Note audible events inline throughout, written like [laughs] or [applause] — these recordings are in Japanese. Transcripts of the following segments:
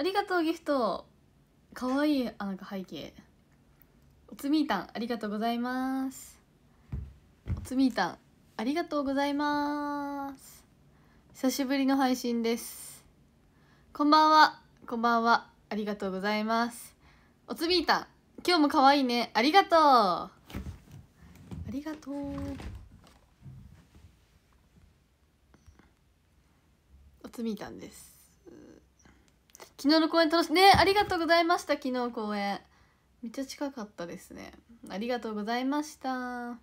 ありがとうギフトかわいいあなんか背景おつみーたんありがとうございますおつみーたんありがとうございます久しぶりの配信ですこんばんはこんばんはありがとうございますおつみーたん今日もかわいいねありがとうありがとうおつみーたんです昨日の公演楽しねありがとうございました昨日公演めっちゃ近かったですねありがとうございましたあ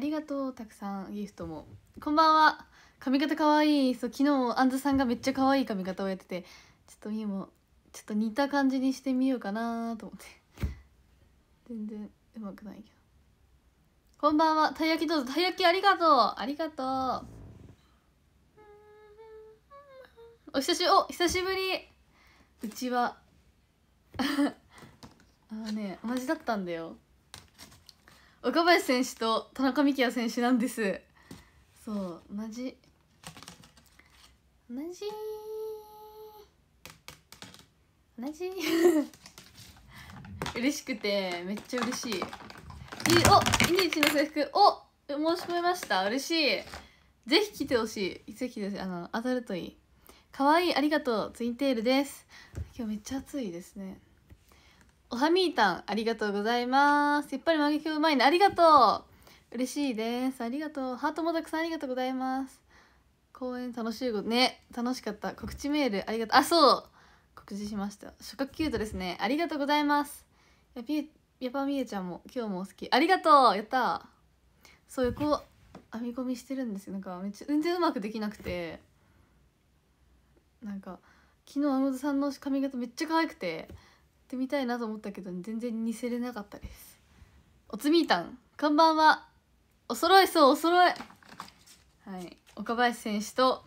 りがとうたくさんギフトもこんばんは髪型かわいいそう昨日あんずさんがめっちゃかわいい髪型をやっててちょっとみもちょっと似た感じにしてみようかなと思って全然うまくないけどこんばんはたい焼きどうぞたい焼きありがとうありがとうお久しお久しぶりうちは [laughs] あのね同じだったんだよ岡林選手と田中幹也選手なんですそう同じ同じ同じ嬉しくてめっちゃ嬉しいいおイニチの制服お申し込みました嬉しいぜひ来てほしいぜひ来てほしいあの当たるといいかわいいありがとうツインテールです今日めっちゃ暑いですねおはみーたんありがとうございますやっぱり万華鏡うまいねありがとう嬉しいですありがとうハートもたくさんありがとうございます公演楽しいごね楽しかった告知メールありがとうあそう告知しました初覚キュートですねありがとうございますやぴやぱみえちゃんも今日も好きありがとうやったそういうこう編み込みしてるんですよなんかめっちゃ全然うまくできなくてなんか昨日山本さんの髪型めっちゃ可愛くてってみたいなと思ったけど全然似せれなかったですおつみーたんこんばんはお揃いそうお揃いはい岡林選手と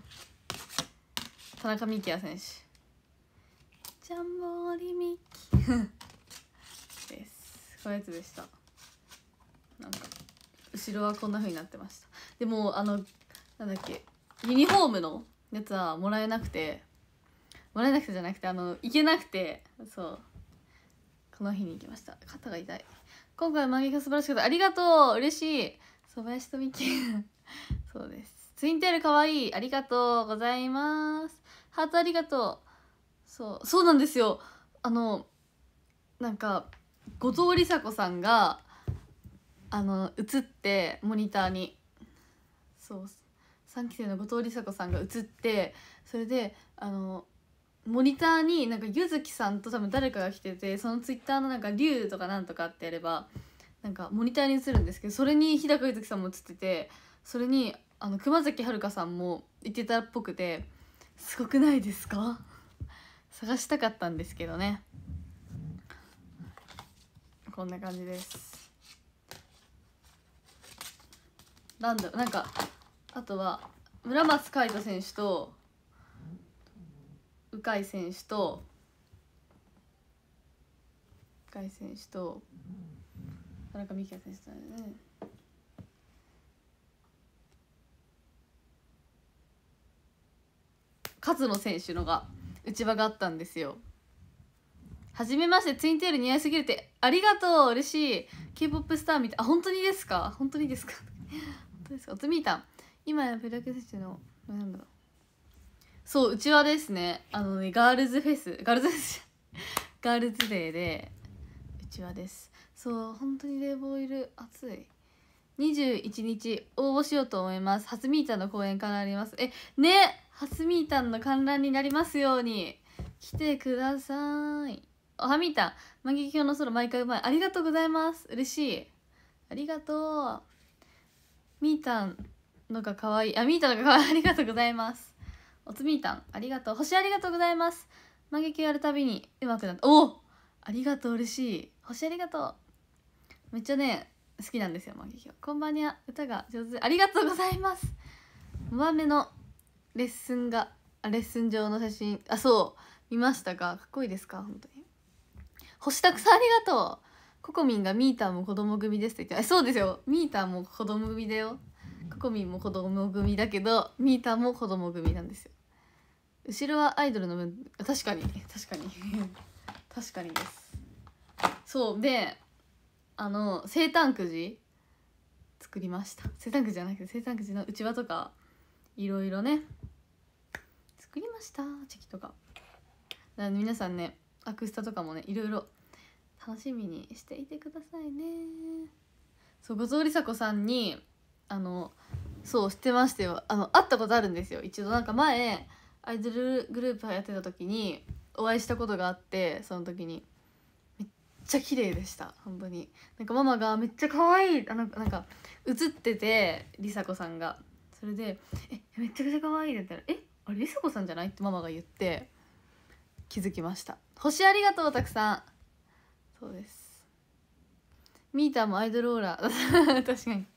田中美希也選手ジャンボリミキ [laughs] ですこういうやつでしたなんか後ろはこんな風になってましたでもあのなんだっけユニフォームのやつはもらえなくてもらえなくてじゃなくてあの行けなくてそうこの日に行きました肩が痛い今回マギが素晴らしかったありがとう嬉しいそばやしとみきそうですツインテールかわいいありがとうございますハートありがとうそうそうなんですよあのなんか後藤梨紗子さんがあの映ってモニターにそう3期生の後藤梨紗子さんが映ってそれであのモニターになんか柚月さんと多分誰かが来ててそのツイッターのなんか「竜」とか「なんとか」ってやればなんかモニターに映るんですけどそれに日高柚月さんも映っててそれにあの熊崎遥さんもいてたっぽくてすごくないですか探したかったんですけどねこんな感じですランダムなんかあとは村松海人選手と鵜飼選手と鵜飼選手と田中美希也選手だよね。勝野選手のが内場があったんですよ。はじめましてツインテール似合いすぎるってありがとう嬉しい K-POP スターみたいあ本当にですか本当にですか本当ですかおつみーたん今やプロ野球選手のなんだろうそううちわですねあのねガールズフェスガールズフェス [laughs] ガールズデーでうちわですそう本当に冷房いる暑い21日応募しようと思います初みータンの公演からありますえね初みータンの観覧になりますように来てくださいおはみーたん万華鏡の空毎回うまいありがとうございます嬉しいありがとうみーたんのが可愛いあミートのが可愛い [laughs] ありがとうございますおつみーたんありがとう星ありがとうございます万華鏡やるたびにうまくなったおありがとう嬉しい星ありがとうめっちゃね好きなんですよ万華鏡こんばんは、歌が上手ありがとうございますモ番目のレッスンがレッスン上の写真あそう見ましたかかっこいいですか本当に星たくさんありがとうココミンがミーターも子供組ですって言ってそうですよミーターも子供組だよくこみんも子供組だけどみーたも子供組なんですよ後ろはアイドルの分確かに確かに確かにですそうであの生誕くじ作りました生誕くじじゃなくて生誕くじのうちわとかいろいろね作りましたチェキとかなの皆さんねアクスタとかもねいろいろ楽しみにしていてくださいねそう後藤梨紗子さんにあのそうしてましたよあの会ったことあるんですよ一度なんか前アイドルグループやってた時にお会いしたことがあってその時にめっちゃ綺麗でした本当になんかママがめっちゃ可愛いあのなんか映ってて梨紗子さんがそれで「えめちゃくちゃ可愛いだったら「えあれ梨紗子さんじゃない?」ってママが言って気づきました星ありがとうたくさんそうですミーターもアイドルオーラ [laughs] 確かに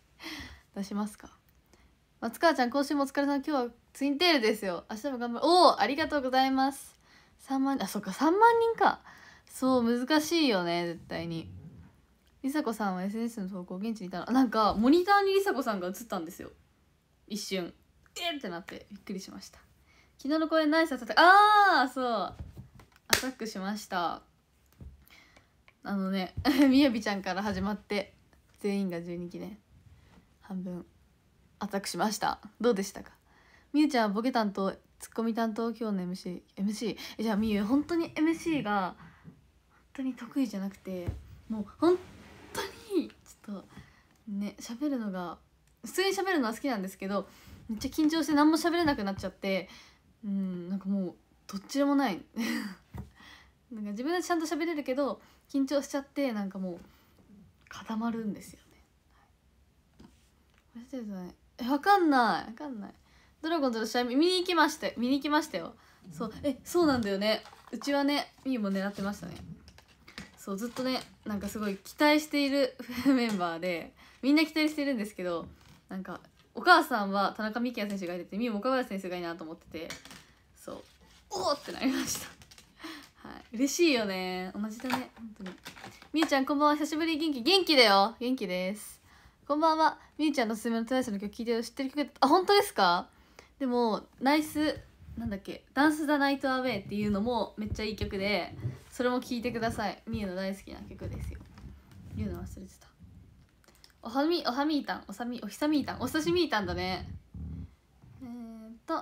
出しますか松川ちゃん今週もお疲れさん今日はツインテールですよ明日も頑張るおおありがとうございます3万あそっか3万人かそう難しいよね絶対に梨紗子さんは SNS の投稿現地にいたのなんかモニターに梨紗子さんが映ったんですよ一瞬えってなってびっくりしました昨日の公演ナイスアタックああそうアタックしましたあのね [laughs] みやびちゃんから始まって全員が12期ね半分ックしましたどうでしたかみゆちゃんボケ担当ツッコミ担当今日の MCMC MC じゃあみゆ本当に MC が本当に得意じゃなくてもう本当にちょっとね喋るのが普通に喋るのは好きなんですけどめっちゃ緊張して何も喋れなくなっちゃってうんなんかもうどっちでもないなんか自分はちゃんと喋れるけど緊張しちゃってなんかもう固まるんですよメッてたねえ分かんない分かんないドラゴンズの試合見に行きました見に行きましたよそうえそうなんだよねうちはねみーも狙ってましたねそうずっとねなんかすごい期待している [laughs] メンバーでみんな期待してるんですけどなんかお母さんは田中美希也選手がいててみーも岡林選手がいいなと思っててそうおおってなりましたはい嬉しいよね同じだね本当にみゆちゃんこんばんは久しぶり元気元気だよ元気ですこんばんはみーちゃんのおすすめのトライスの曲聴いてる知ってる曲あ本当ですかでもナイスなんだっけ「ダンス・ザ・ナイト・アウェイ」っていうのもめっちゃいい曲でそれも聴いてくださいみゆの大好きな曲ですよ言うの忘れてたおはみおはみーたんおさみおひさみーたんおさしみーたんだねえー、っと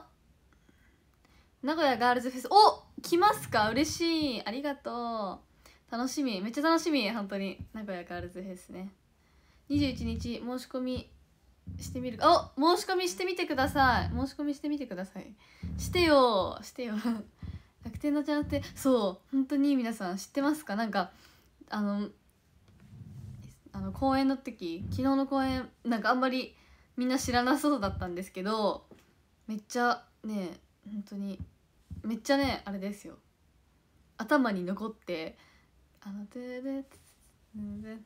名古屋ガールズフェスお来ますか嬉しいありがとう楽しみめっちゃ楽しみ本当に名古屋ガールズフェスね21日申し込みしてみるかお申し込みしてみてください申し込みしてみてくださいしてよしてよ [laughs] 楽天のちゃんってそう本当に皆さん知ってますかなんかあのあの公演の時昨日の公演なんかあんまりみんな知らなそうだったんですけどめっちゃね本当にめっちゃねあれですよ頭に残ってあの「てでてで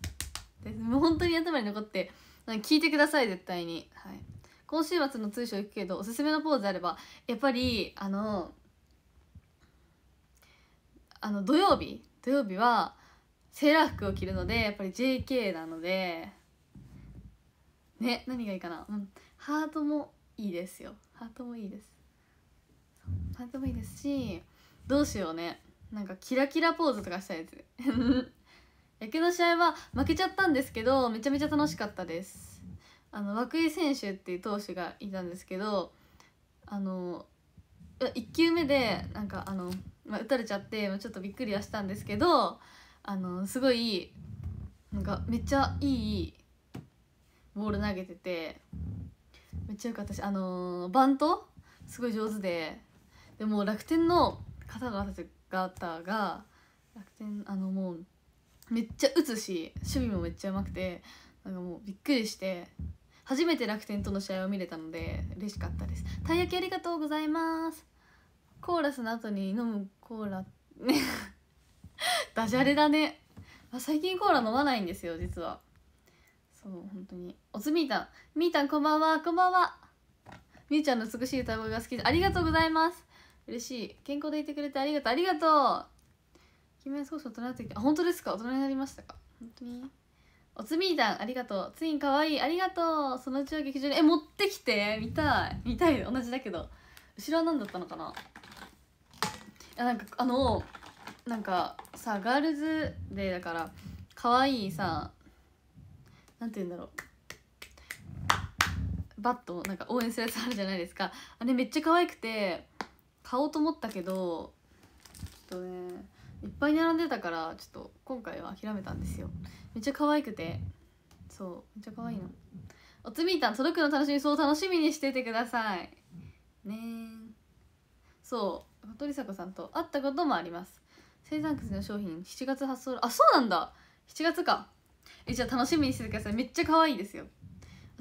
ですもう本当に頭に残って聞いてください絶対に、はい、今週末の通所行くけどおすすめのポーズあればやっぱりあのあの土曜日土曜日はセーラー服を着るのでやっぱり JK なのでね何がいいかな、うん、ハートもいいですよハートもいいですハートもいいですしどうしようねなんかキラキラポーズとかしたやつ野球の試合は負けちゃったんですけどめちゃめちゃ楽しかったですあの涌井選手っていう投手がいたんですけどあの1球目でなんかあの、まあ、打たれちゃってちょっとびっくりはしたんですけどあのすごいなんかめっちゃいいボール投げててめっちゃよかったしあのバントすごい上手ででも楽天の方々が楽天あのもうめっちゃ打つし守備もめっちゃうまくてなんかもうびっくりして初めて楽天との試合を見れたので嬉しかったですたい焼きありがとうございますコーラスの後に飲むコーラね [laughs] ダジャレだね最近コーラ飲まないんですよ実はそう本当におつみーたんみーたんこんばんはこんばんはみーちゃんの美しい歌声が好きでありがとうございます嬉しい健康でいてくれてありがとうありがとう少し大人ったあ本当ですか大人になりましたか本当におつみーだんありがとうツインかわいいありがとうそのうちは劇場にえ持ってきて見たい見たい同じだけど後ろは何だったのかなあなんかあのなんかさガールズデーだからかわいいさなんて言うんだろうバッとなんか応援するやつあるじゃないですかあれめっちゃ可愛くて買おうと思ったけどちょっとねいっぱい並んでたからちょっと今回は諦めたんですよめっちゃ可愛くてそうめっちゃ可愛いのおつみーたん届くの楽しみそう楽しみにしててくださいねそう鳥迫さんと会ったこともあります生産靴の商品7月発送あそうなんだ7月かえじゃあ楽しみにしててくださいめっちゃ可愛いですよ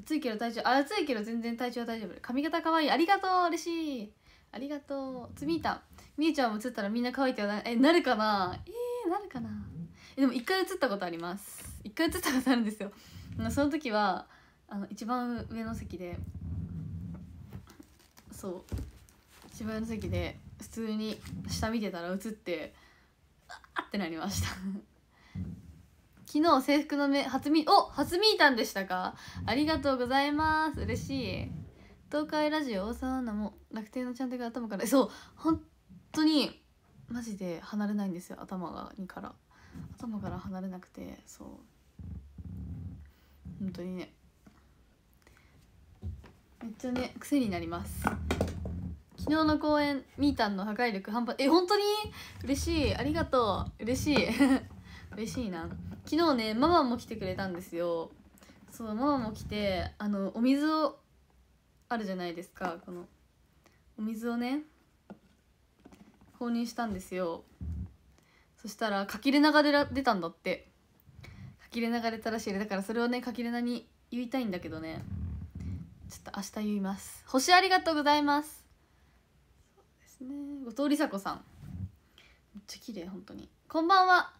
暑いけど体調あ暑いけど全然体調は大丈夫髪型可愛いありがとう嬉しいありがとうつみーたみーちゃんも映ったらみんな可愛いってえなるかなえー、なるかなえでも一回映ったことあります一回映ったことあるんですよその時はあの一番上の席でそう一番上の席で普通に下見てたら映ってあってなりました [laughs] 昨日制服の目初みお初みーたんでしたかありがとうございます嬉しい東海ラジオ大沢アナも楽天のちゃんとが頭からそう本当にマジで離れないんですよ頭がにから頭から離れなくてそう本当にねめっちゃね癖になります昨日の公演みーたんの破壊力半端え本当に嬉しいありがとう嬉しい [laughs] 嬉しいな昨日ねママも来てくれたんですよそうママも来てあのお水をあるじゃないですかこのお水をね購入したんですよそしたら書きれながら出たんだって書きれなが出たらしいだからそれをね書きれなに言いたいんだけどねちょっと明日言います星ありがとうございますそうですね後藤梨紗子さんめっちゃ綺麗本当にこんばんは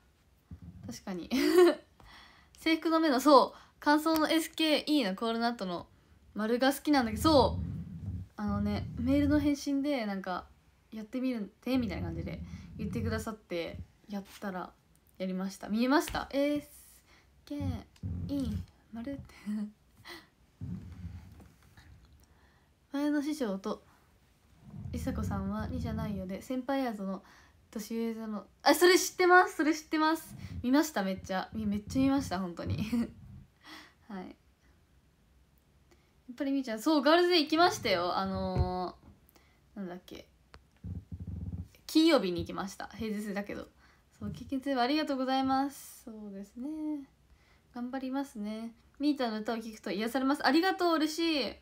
確かに [laughs] 制服の目のそう感想の SKE のコールナットの丸が好きなんだけどそうあのねメールの返信でなんかやってみるってみたいな感じで言ってくださってやったらやりました見えましたえー、すけい丸って [laughs] 前の師匠といさこさんは2じゃないよで先輩やぞの年上座のあそれ知ってますそれ知ってます見ましためっちゃめっちゃ見ました本当に [laughs] はいっぱりみーちゃんそうガールズで行きましたよあのー、なんだっけ金曜日に行きました平日だけどそう経験ツありがとうございますそうですね頑張りますねみーちゃんの歌を聴くと癒されますありがとう嬉しいあ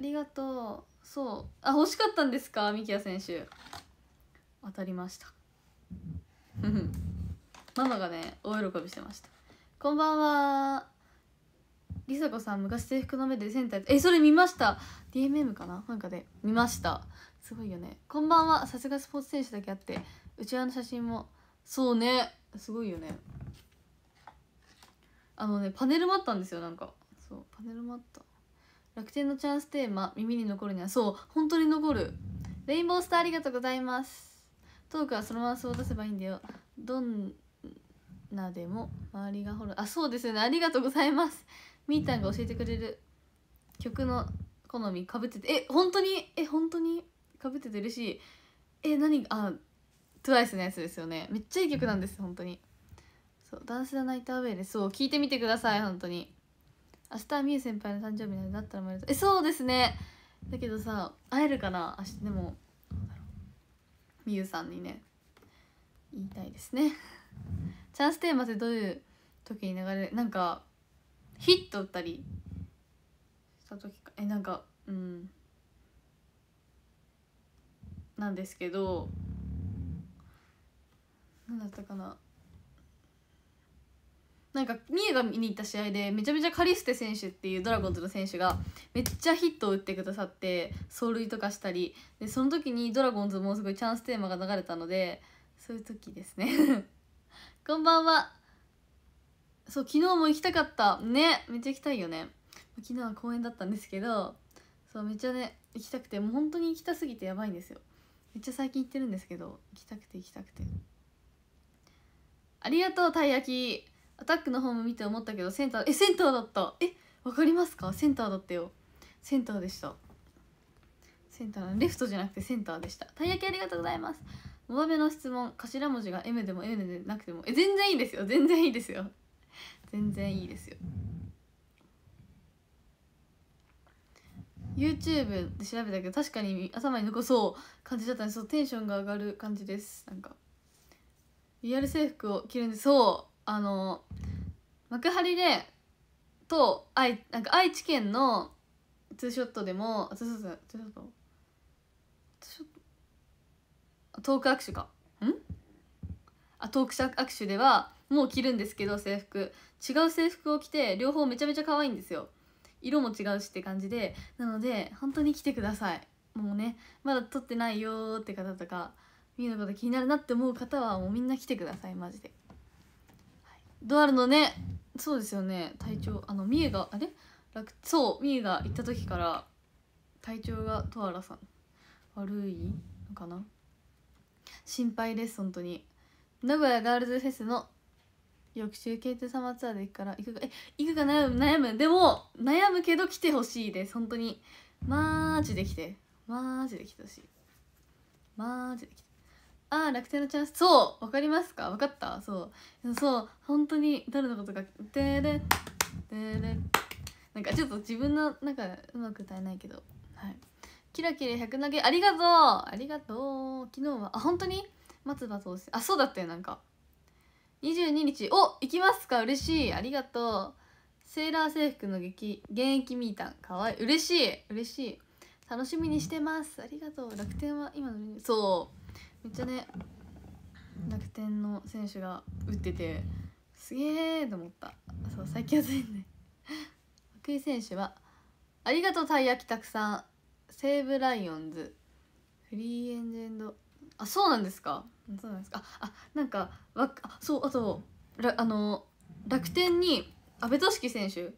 りがとうそうあ欲しかったんですかみきや選手当たりましたママがね大喜びしてましたこんばんはりさこさん昔制服の目でセンターえそれ見ました DMM かななんかで見ましたすごいよねこんばんはさすがスポーツ選手だけあってうちわの写真もそうねすごいよねあのねパネルもあったんですよなんかそうパネルもあった楽天のチャンステーマ耳に残るにはそう本当に残るレインボースターありがとうございますトークはそのままそう出せばいいんだよどんなでも周りがほらあそうですよねありがとうございますみーたんが教えてくれる曲の好みかぶっててえ本当にえ本当にかぶってて嬉しいえ何あ TWICE のやつですよねめっちゃいい曲なんです本当にそう「ダンス・ザ・ナイト・アウェイ」でそう聞いてみてください本当に明日はみゆ先輩の誕生日なんだったら生まれたえそうですねだけどさ会えるかな明日でもみゆさんにね言いたいですね [laughs] チャンステーマってどういう時に流れなんかヒット打ったりした時かえなんかうんなんですけど何だったかななんか三重が見に行った試合でめちゃめちゃカリステ選手っていうドラゴンズの選手がめっちゃヒットを打ってくださって走塁とかしたりでその時にドラゴンズもすごいチャンステーマが流れたのでそういう時ですね [laughs] こんばんはそう昨日も行きたかったねめっちゃ行きたいよね昨日は公園だったんですけどそうめっちゃね行きたくてもう本当に行きたすぎてやばいんですよめっちゃ最近行ってるんですけど行きたくて行きたくてありがとうたい焼きアタックのホーム見て思ったけどセンターえセンターだったえわかりますかセンターだったよセンターでしたセンターレフトじゃなくてセンターでしたたい焼きありがとうございますモバベの質問頭文字が M でも N でなくてもえ全然いいですよ全然いいですよ全然いいですよ YouTube で調べたけど確かに頭に残そう感じだったんでそうテンションが上がる感じですなんかリアル制服を着るんでそうあの幕張でと愛なんか愛知県のツーショットでもツーショットツーショットツーショットトーク握手かんあトーク握手ではもう着るんですけど制服違う制服を着て両方めちゃめちゃ可愛いんですよ色も違うしって感じでなので本当に来てくださいもうねまだ撮ってないよって方とかみゆのこと気になるなって思う方はもうみんな来てくださいマジで、はい、ドアルのねそうですよね体調あのみゆがあれそうみゆが行った時から体調があらさん悪いのかな心配です本当に名古屋ガールズフェスの翌週 KT 様ツアーで行くから行くかえ行くか悩む悩むでも悩むけど来てほしいです本当にマジで来てマジで来てほしいマジで来てああ楽天のチャンスそうわかりますかわかったそうそう本当に誰のことかででででなんかちょっと自分のなんかうまく歌えないけどはいキラキラ100投げありがとうありがとう昨日はあ本当に松葉投手あそうだったよなんか22日お行きますか嬉しいありがとうセーラー制服の劇現役ミータンかわいい嬉しい嬉しい楽しみにしてますありがとう楽天は今のそうめっちゃね楽天の選手が打っててすげえと思ったそう最近はんで福井選手は「ありがとうたい焼きたくさん」西武ライオンズフリーエンジェンドあそうなんですかそうなんですかあなんかわあそうあとらあの楽天に阿部俊樹選手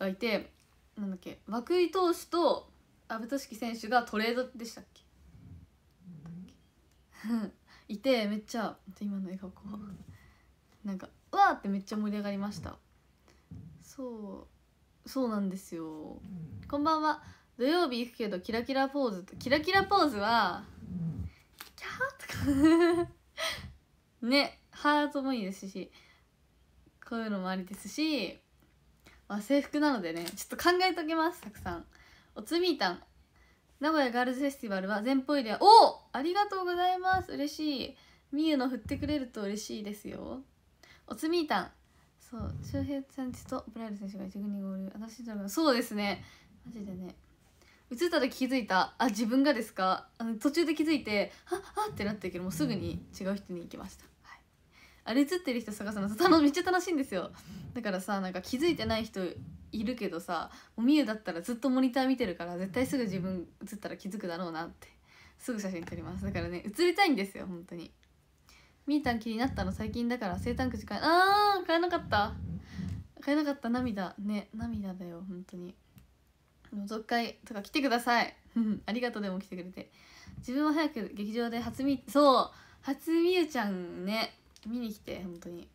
がいてなんだっけ涌井投手と阿部俊樹選手がトレードでしたっけ [laughs] いてめっちゃ今の笑顔こうなんかわーってめっちゃ盛り上がりましたそうそうなんですよこんばんは土曜日行くけどキラキラポーズキラキラポーズはキャーとか [laughs] ねハートもいいですしこういうのもありですし、まあ、制服なのでねちょっと考えときますたくさんおつみーたん名古屋ガールズフェスティバルは前方エリアおありがとうございます嬉しいみゆの振ってくれると嬉しいですよおつみーたんそう周平さんちとブライル選手が一軍に合流私ドそうですねマジでね映った時気づいたあ自分がですかあの途中で気づいてああってなったけどもうすぐに違う人に行きました、はい、あれ映ってる人探すの [laughs] のめっちゃ楽しいんですよだからさなんか気づいてない人いるけどさもうみゆだったらずっとモニター見てるから絶対すぐ自分映ったら気づくだろうなってすぐ写真撮りますだからね映りたいんですよ本当にみーたん気になったの最近だから生誕くじ買えあー買えなかった買えなかった涙ね涙だよ本当にかいとか来てください [laughs] ありがとうでも来てくれて自分は早く劇場で初見そう初みゆちゃんね見に来て本当に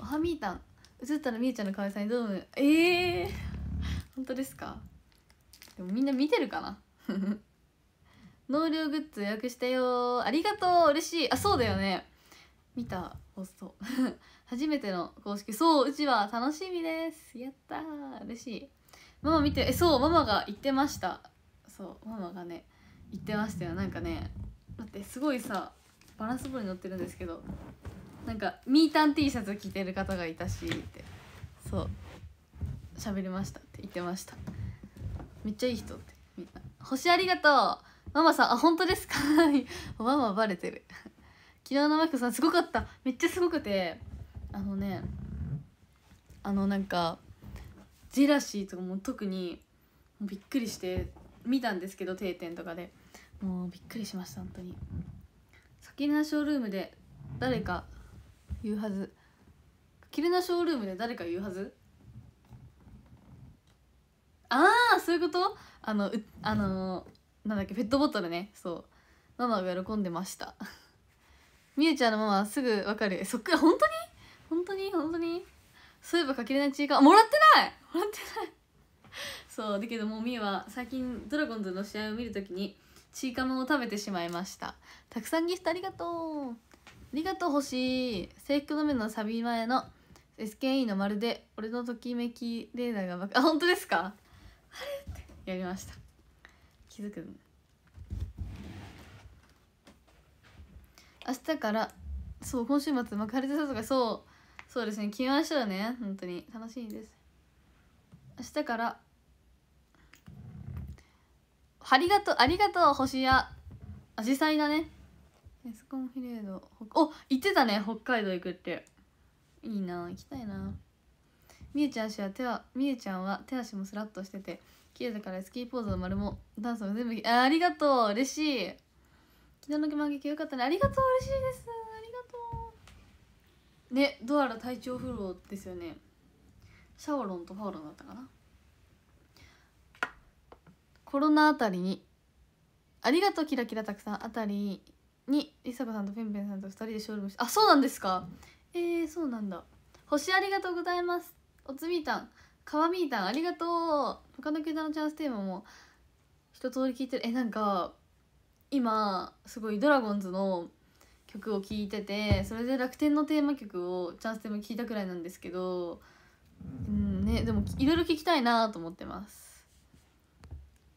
おはみーたん映ったらみゆちゃんの可愛さにどうもええー、本当ですかでもみんな見てるかな [laughs] 納涼グッズ予約したよありがとう嬉しいあそうだよね見たスト [laughs] 初めての公式そううちは楽しみですやったー嬉しいママ見てえそうママが言ってましたそうママがね言ってましたよなんかねだってすごいさバランスボールに乗ってるんですけどなんかミータン T シャツ着てる方がいたしってそう喋りましたって言ってましためっちゃいい人ってみんな「星ありがとうママさんあ本当ですか? [laughs]」ママバレてる昨日のマキコさんすごかっためっちゃすごくてあのねあのなんかジェラシーとかも特にびっくりして見たんですけど定点とかでもうびっくりしました本当にキルナショールームで誰か言うはずキルナショールームで誰か言うはずああそういうことあのうあのー、なんだっけペットボトルねそうママが喜んでましたみゆ [laughs] ちゃんのママすぐわかるそっか本当に本当に本当にそういえばかけれないちいかもらってないもらってないそうだけどもうみーは最近ドラゴンズの試合を見るときにちいかまを食べてしまいましたたくさんギフトありがとうありがとう星制服の目のサビ前の SKE のまるで俺のときめきレーダーがばあ本当ですかあれってやりました気づく明日からそう今週末幕張でさとかそうそうですね決めましたうね本当に楽しいです明日からありがとうありがとう星やアジサイだねエスコンフィレードお行ってたね北海道行くっていいな行きたいなみゆちゃんは手はみゆちゃんは手足もスラッとしてて綺麗だからスキーポーズの丸もダンスも全部あありがとう嬉しい昨日の負け良かったねありがとう嬉しいですねドアラ体調不良ですよねシャオロンとファオロンだったかなコロナあたりにありがとうキラキラたくさんあたりにりさこさんとぺんぺんさんと2人でショールームあそうなんですかえー、そうなんだ星ありがとうございますおつみーたんかわみーたんありがとう他の球団のチャンステーマも一通り聞いてるえなんか今すごいドラゴンズの曲を聴いててそれで楽天のテーマ曲をチャンスでも聴いたくらいなんですけど、うんね、でもいろいろ聴きたいなと思ってます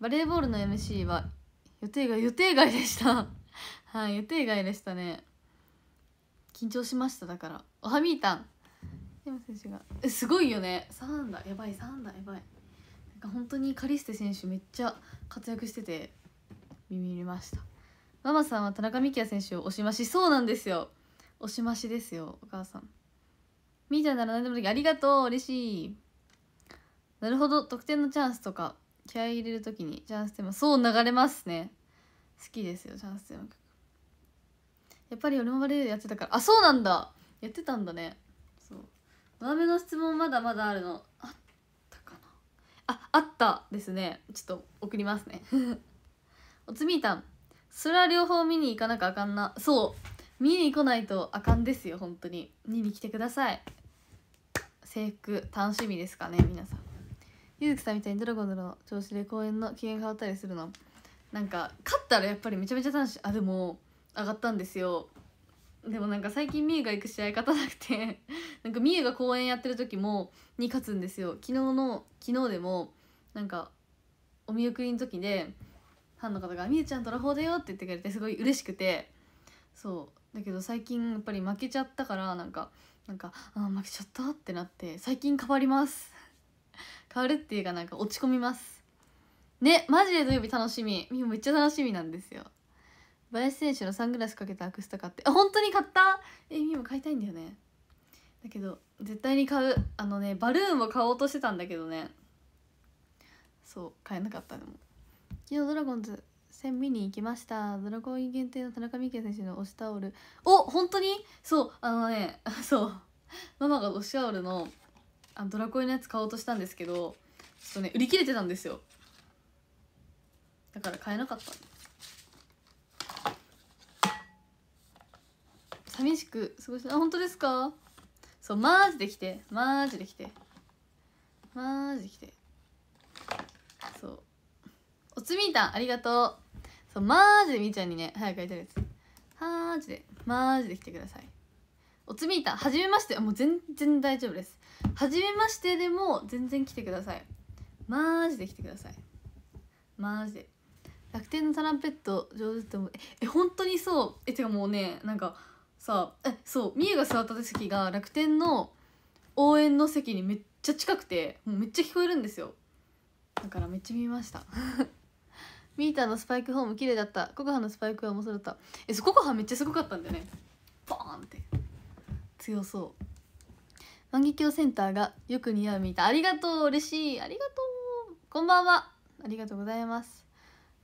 バレーボールの MC は予定外予定外でした [laughs] はい予定外でしたね緊張しましただからおはみーたん山選手がえすごいよね3安打やばい3安打やばいなんか本当にカリステ選手めっちゃ活躍しててビビりましたママさんは田中希也選手を押しましそうなんですよ押しましですよお母さんみーちゃんなら何でもできありがとう嬉しいなるほど得点のチャンスとか気合い入れる時にチャンステーマそう流れますね好きですよチャンステーマやっぱり俺もバレエやってたからあそうなんだやってたんだねそう斜めの質問まだまだあるのあったかなああったですねちょっと送りますね [laughs] おつみーたんそれは両方見に行かなきゃあかんなそう見に来ないとあかんですよ本当に見に来てください制服楽しみですかね皆さんゆずきさんみたいにドラゴンの調子で公演の機嫌変わったりするのなんか勝ったらやっぱりめちゃめちゃ楽しいあでも上がったんですよでもなんか最近みゆが行く試合勝たなくて [laughs] なんかみゆが公演やってる時もに勝つんですよ昨日の昨日でもなんかお見送りの時でファンの方が「みゆちゃんトラフォーだよ」って言ってくれてすごい嬉しくてそうだけど最近やっぱり負けちゃったからなんかなんか「ああ負けちゃった」ってなって最近変わります [laughs] 変わるっていうかなんか落ち込みますねマジで土曜日楽しみみめっちゃ楽しみなんですよ林選手のサングラスかけたアクスタ買ってあ本当に買ったえみも買いたいんだよねだけど絶対に買うあのねバルーンを買おうとしてたんだけどねそう買えなかったでも昨日ドラゴンズ戦見に行きましたドラゴン限定の田中美希選手の押しタオルお本当にそうあのね [laughs] そうママが押しタオルのあドラコンのやつ買おうとしたんですけどちょっとね売り切れてたんですよだから買えなかった寂しく過ごしあ本当ですかそうマジで来てマジで来てマジで来てつみーたんありがとうそうマジでみーちゃんにね早く会いたいですマジでマジで来てくださいおつみーたんはじめましてもう全然大丈夫ですはじめましてでも全然来てくださいマジで来てくださいマジで楽天のトランペット上手って思うえ本当にそうえてかもうねなんかさえそうみゆが座った席が楽天の応援の席にめっちゃ近くてもうめっちゃ聞こえるんですよだからめっちゃ見ましたミータのスパイクホーム綺麗だったココハのスパイクは面白かったえココハめっちゃすごかったんだよねポーンって強そう万華鏡センターがよく似合うミータありがとう嬉しいありがとうこんばんはありがとうございます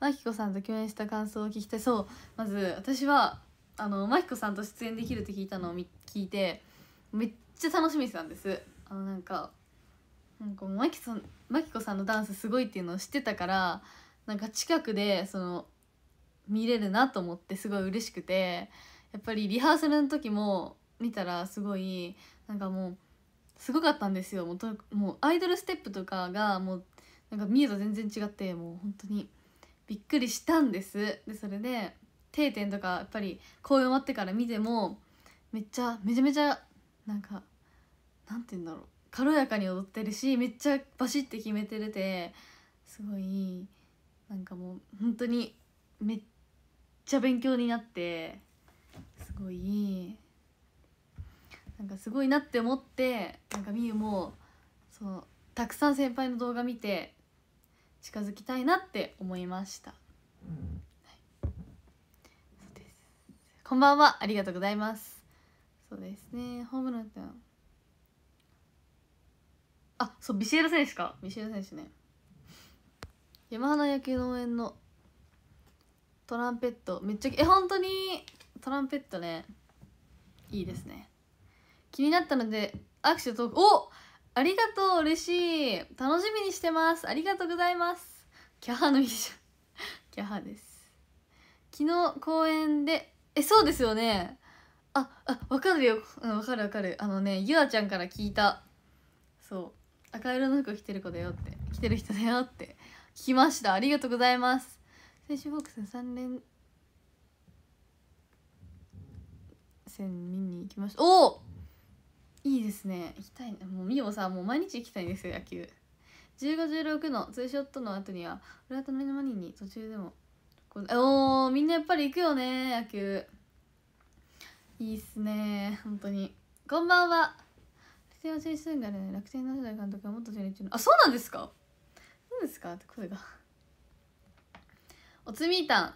マキコさんと共演した感想を聞きたいそうまず私はあのマキコさんと出演できるって聞いたのを聞いてめっちゃ楽しみにたんですあのなんかなんかマキさんマキコさんのダンスすごいっていうのを知ってたからなんか近くでその見れるなと思ってすごい嬉しくてやっぱりリハーサルの時も見たらすごいなんかもうすごかったんですよもうもうアイドルステップとかがもうなんか見えと全然違ってもう本当にびっくりしたんですでそれで定点とかやっぱり紅葉終わってから見てもめっちゃめちゃめちゃなんかなんて言うんだろう軽やかに踊ってるしめっちゃバシッて決めてるてすごいなんかもう本当にめっちゃ勉強になってすごいなんかすごいなって思ってなんかみゆもそうたくさん先輩の動画見て近づきたいなって思いました、はい、こんばんはありがとうございますそうですねホームランってあそうビシエル選手かビシエル選手ね山花焼き農園のトランペットめっちゃえ本当にトランペットねいいですね気になったので握手とおありがとう嬉しい楽しみにしてますありがとうございますキャハの衣装 [laughs] キャハです昨日公園でえそうですよねああわかるよ分わかるわかるあのねゆあちゃんから聞いたそう赤色の服着てる子だよって着てる人だよってきましたありがとうございます選手ボックス三連戦見に行きましたおおいいですね行きたいもうみおさんもう毎日行きたいんですよ野球十五十六のツーショットの後には裏と目のマニーに途中でもおおみんなやっぱり行くよね野球いいっすね本当にこんばんは楽天を選手するんだね楽天の世代監督はもっとネチのあそうなんですかですか?」って声がおつみーたん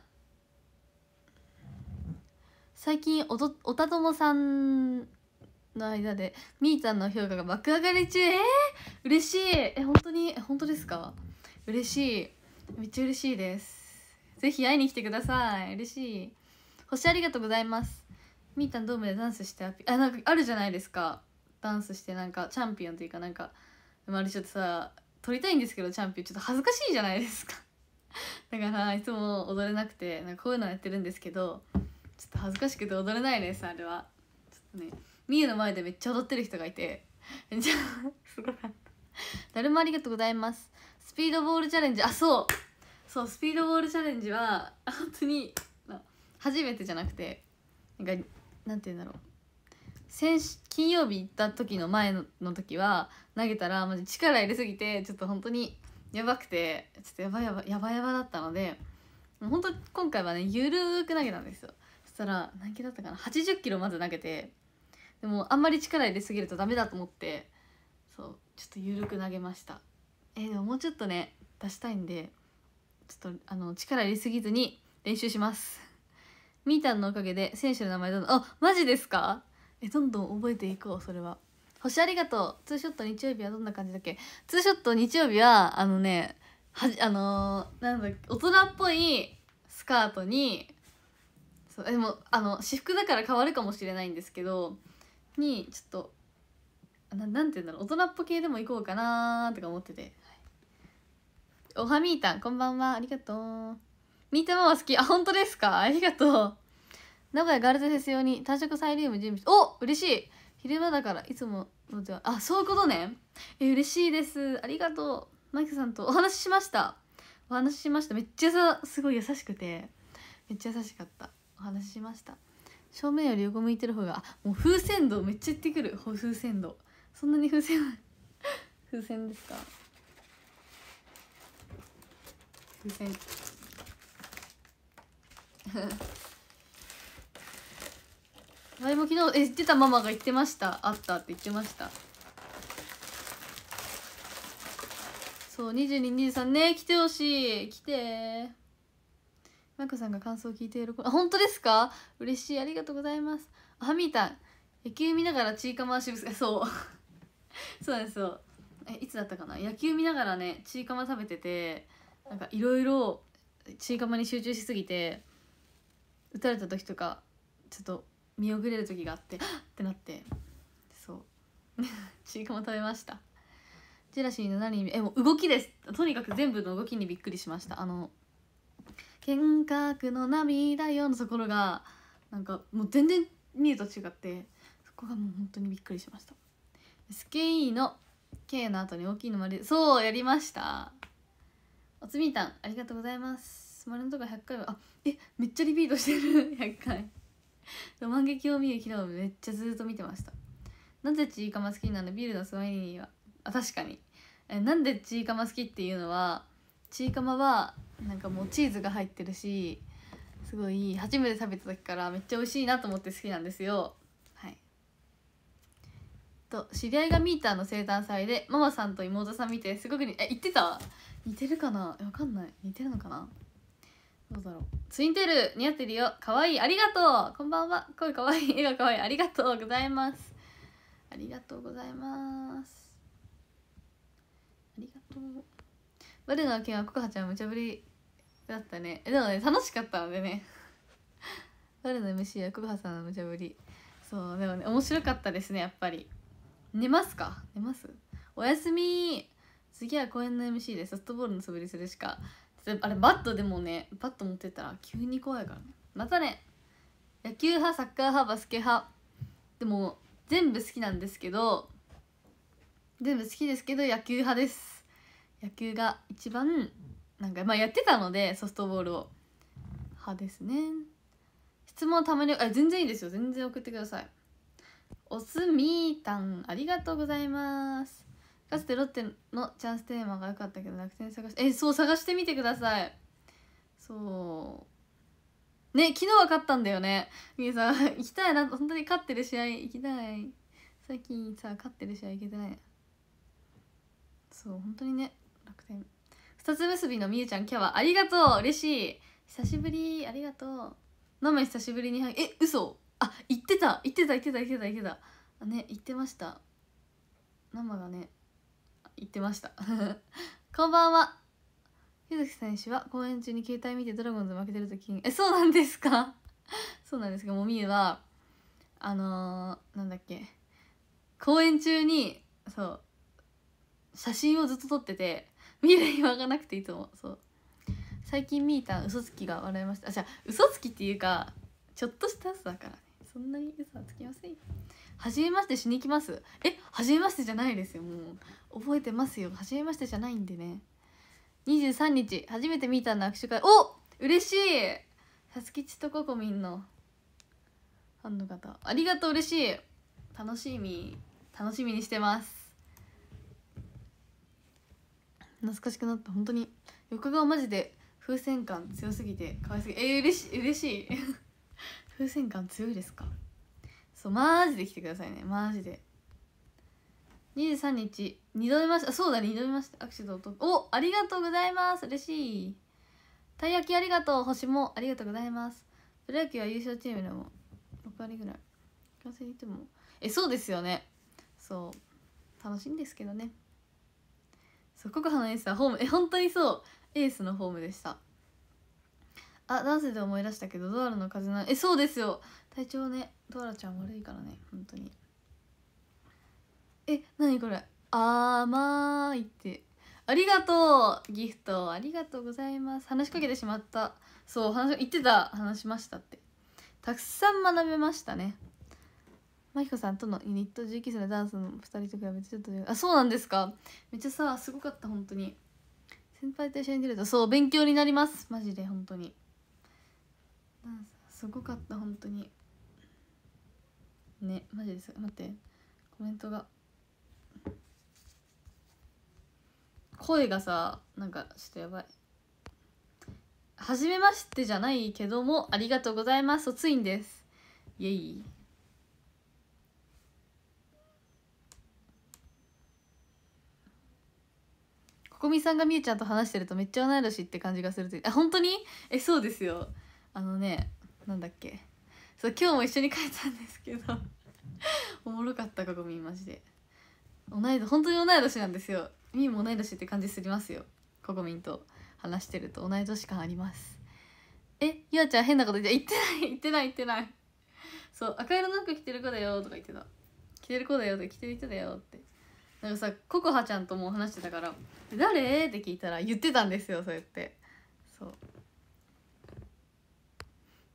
最近おとおたともさんの間でみーたんの評価が爆上がり中えー、嬉しいえ本当に本当ですか嬉しいめっちゃ嬉しいですぜひ会いに来てください嬉しい星ありがとうございますみーたんドームでダンスしてアピあなんかあるじゃないですかダンスしてなんかチャンピオンというかなんかマルショってさ撮りたいんですけどチャンピオンちょっと恥ずかしいじゃないですか [laughs] だからいつも踊れなくてなんかこういうのやってるんですけどちょっと恥ずかしくて踊れないですあれはちょっとねみゆの前でめっちゃ踊ってる人がいて [laughs] じゃあすごかっただるまありがとうございますスピードボールチャレンジあそうそうスピードボールチャレンジは本当に初めてじゃなくてなんかなんて言うんだろう先金曜日行った時の前の時は投げたらマジ力入れすぎてちょっと本当にやばくてちょっとやばやばやばやばだったのでもう本当今回はねゆるーく投げたんですよそしたら何キロだったかな80キロまず投げてでもあんまり力入れすぎるとダメだと思ってそうちょっとゆるく投げましたえー、でももうちょっとね出したいんでちょっとあの力入れすぎずに練習しますみーたんのおかげで選手の名前どんどあマジですかえどんどん覚えていこうそれは星ありがとうツーショット日曜日はどんな感じだっけツーショット日曜日はあのねはじあのー、なんだっけ大人っぽいスカートにそうでもあの私服だから変わるかもしれないんですけどにちょっとななんて言うんだろう大人っぽ系でも行こうかなとか思ってて、はい、おはみーたんこんばんはありがとうみーたまは好きあ本当ですかありがとう名古屋ガールズフェス用に単色サイリウム準備お嬉しい昼間だからいつものじゃあそういうことねえ嬉しいですありがとうマキさんとお話ししましたお話ししましためっちゃさすごい優しくてめっちゃ優しかったお話ししました正面より横向いてる方がもう風船度めっちゃ行ってくる風船度そんなに風船 [laughs] 風船ですか風船 [laughs] 前も昨日え出たママが言ってましたあったって言ってましたそう2223ね来てほしい来てマコさんが感想を聞いているあ本当ですか嬉しいありがとうございますあみーたん野球見ながらちいかましぶ [laughs] そうそうなんですよえいつだったかな野球見ながらねチーカマ食べててなんかいろいろチーカマに集中しすぎて打たれた時とかちょっと見遅れる時があって「っ!」てなってそう [laughs] ちいかも食べましたジェラシーの何にえもう動きですとにかく全部の動きにびっくりしましたあの「幻覚の涙よ」のところがなんかもう全然見ると違ってそこがもう本当にびっくりしましたスケイの K の後に大きいのまでそうやりましたおつみたんありがとうございます丸のとこ100回はあえめっちゃリピートしてる100 [laughs] 回 [laughs] 万華鏡を見る昨日めっちゃずっと見てましたなぜチーカマ好きなんだビールのスワイニーはあ確かにえなんでチーカマ好きっていうのはチーカマはなんかもうチーズが入ってるしすごい初めて食べた時からめっちゃ美味しいなと思って好きなんですよはいと知り合いがミーターの生誕祭でママさんと妹さん見てすごくにえ言ってた似てるかなわかんない似てるのかなどうだろうツインテール似合ってるよかわいいありがとうこんばんは声かわいい絵がかわいいありがとうございますありがとうございますありがとうバレの件はココハちゃん無茶ぶりだったねでもね楽しかったのでねバルの MC はココハさんの無茶ぶりそうでもね面白かったですねやっぱり寝ますか寝ますおやすみ次は公園の MC でソフトボールの素振りするしかあれバットでもねバット持ってたら急に怖いからねまたね野球派サッカー派バスケ派でも全部好きなんですけど全部好きですけど野球派です野球が一番なんかまあやってたのでソフトボールを派ですね質問たまにあ全然いいですよ全然送ってくださいおすみーたんありがとうございますかつてロッテのチャンステーマが良かったけど楽天探しえそう探してみてくださいそうね昨日は勝ったんだよねみゆさん行きたいな本当に勝ってる試合行きたい最近さ勝ってる試合行けてないそう本当にね楽天二つ結びのみゆちゃん今日はありがとう嬉しい久しぶりありがとう生久しぶりにえ嘘あ行ってた行ってた行ってた行ってた行ってたね行ってました生がね言ってました [laughs] こんばんは柚木選手は公演中に携帯見てドラゴンズ負けてる時にえそうなんですか [laughs] そうなんですかもみゆはあのー、なんだっけ公演中にそう写真をずっと撮ってて見る暇がなくていつもそう最近見た嘘つきが笑いましたあじゃあ嘘つきっていうかちょっとした嘘だからねそんなに嘘はつきませんよ初めましてしにきますえ初めましてじゃないですよもう覚えてますよ初めましてじゃないんでね23日初めて見たんだ握手会お嬉しいさつきちとここみんのファンの方ありがとう嬉しい楽しみ楽しみにしてます懐かしくなった本当に横顔マジで風船感強すぎてかわいすぎえー、嬉しい嬉しい [laughs] 風船感強いですかそうマジで来てくださいねマジで23日二度目ましたそうだね2度目ましたアクシ手と音おありがとうございます嬉しいたい焼きありがとう星もありがとうございますプロ野球は優勝チームでも6割ぐらい強制にいてもえそうですよねそう楽しいんですけどねそう国派のエースはホームえ本当にそうエースのホームでしたあダンスで思い出したけどドアラの風なえそうですよ体調ねドアラちゃん悪いからね本当にえな何これ甘いってありがとうギフトありがとうございます話しかけてしまったそう話言ってた話しましたってたくさん学べましたねまひこさんとのユニット19歳のダンスの2人と比べてちょっとあそうなんですかめっちゃさすごかった本当に先輩と一緒に出るとそう勉強になりますマジで本当にすごかった本当にねマジです待ってコメントが声がさなんかちょっとやばい「はじめまして」じゃないけども「ありがとうございます」とついんですイエイここみさんがみゆちゃんと話してるとめっちゃ同い年って感じがするとあ本当にえそうですよあのねなんだっけそう今日も一緒に帰ったんですけど [laughs] おもろかったかごみマジで同い年本当に同い年なんですよみーも同い年って感じすりますよこごみんと話してると同い年感ありますえゆあちゃん変なこと言ってない言ってない言ってないそう赤色の服着てる子だよとか言ってた着てる子だよとか着てる人だよってなんかさココハちゃんとも話してたから「誰?」って聞いたら言ってたんですよそうやってそう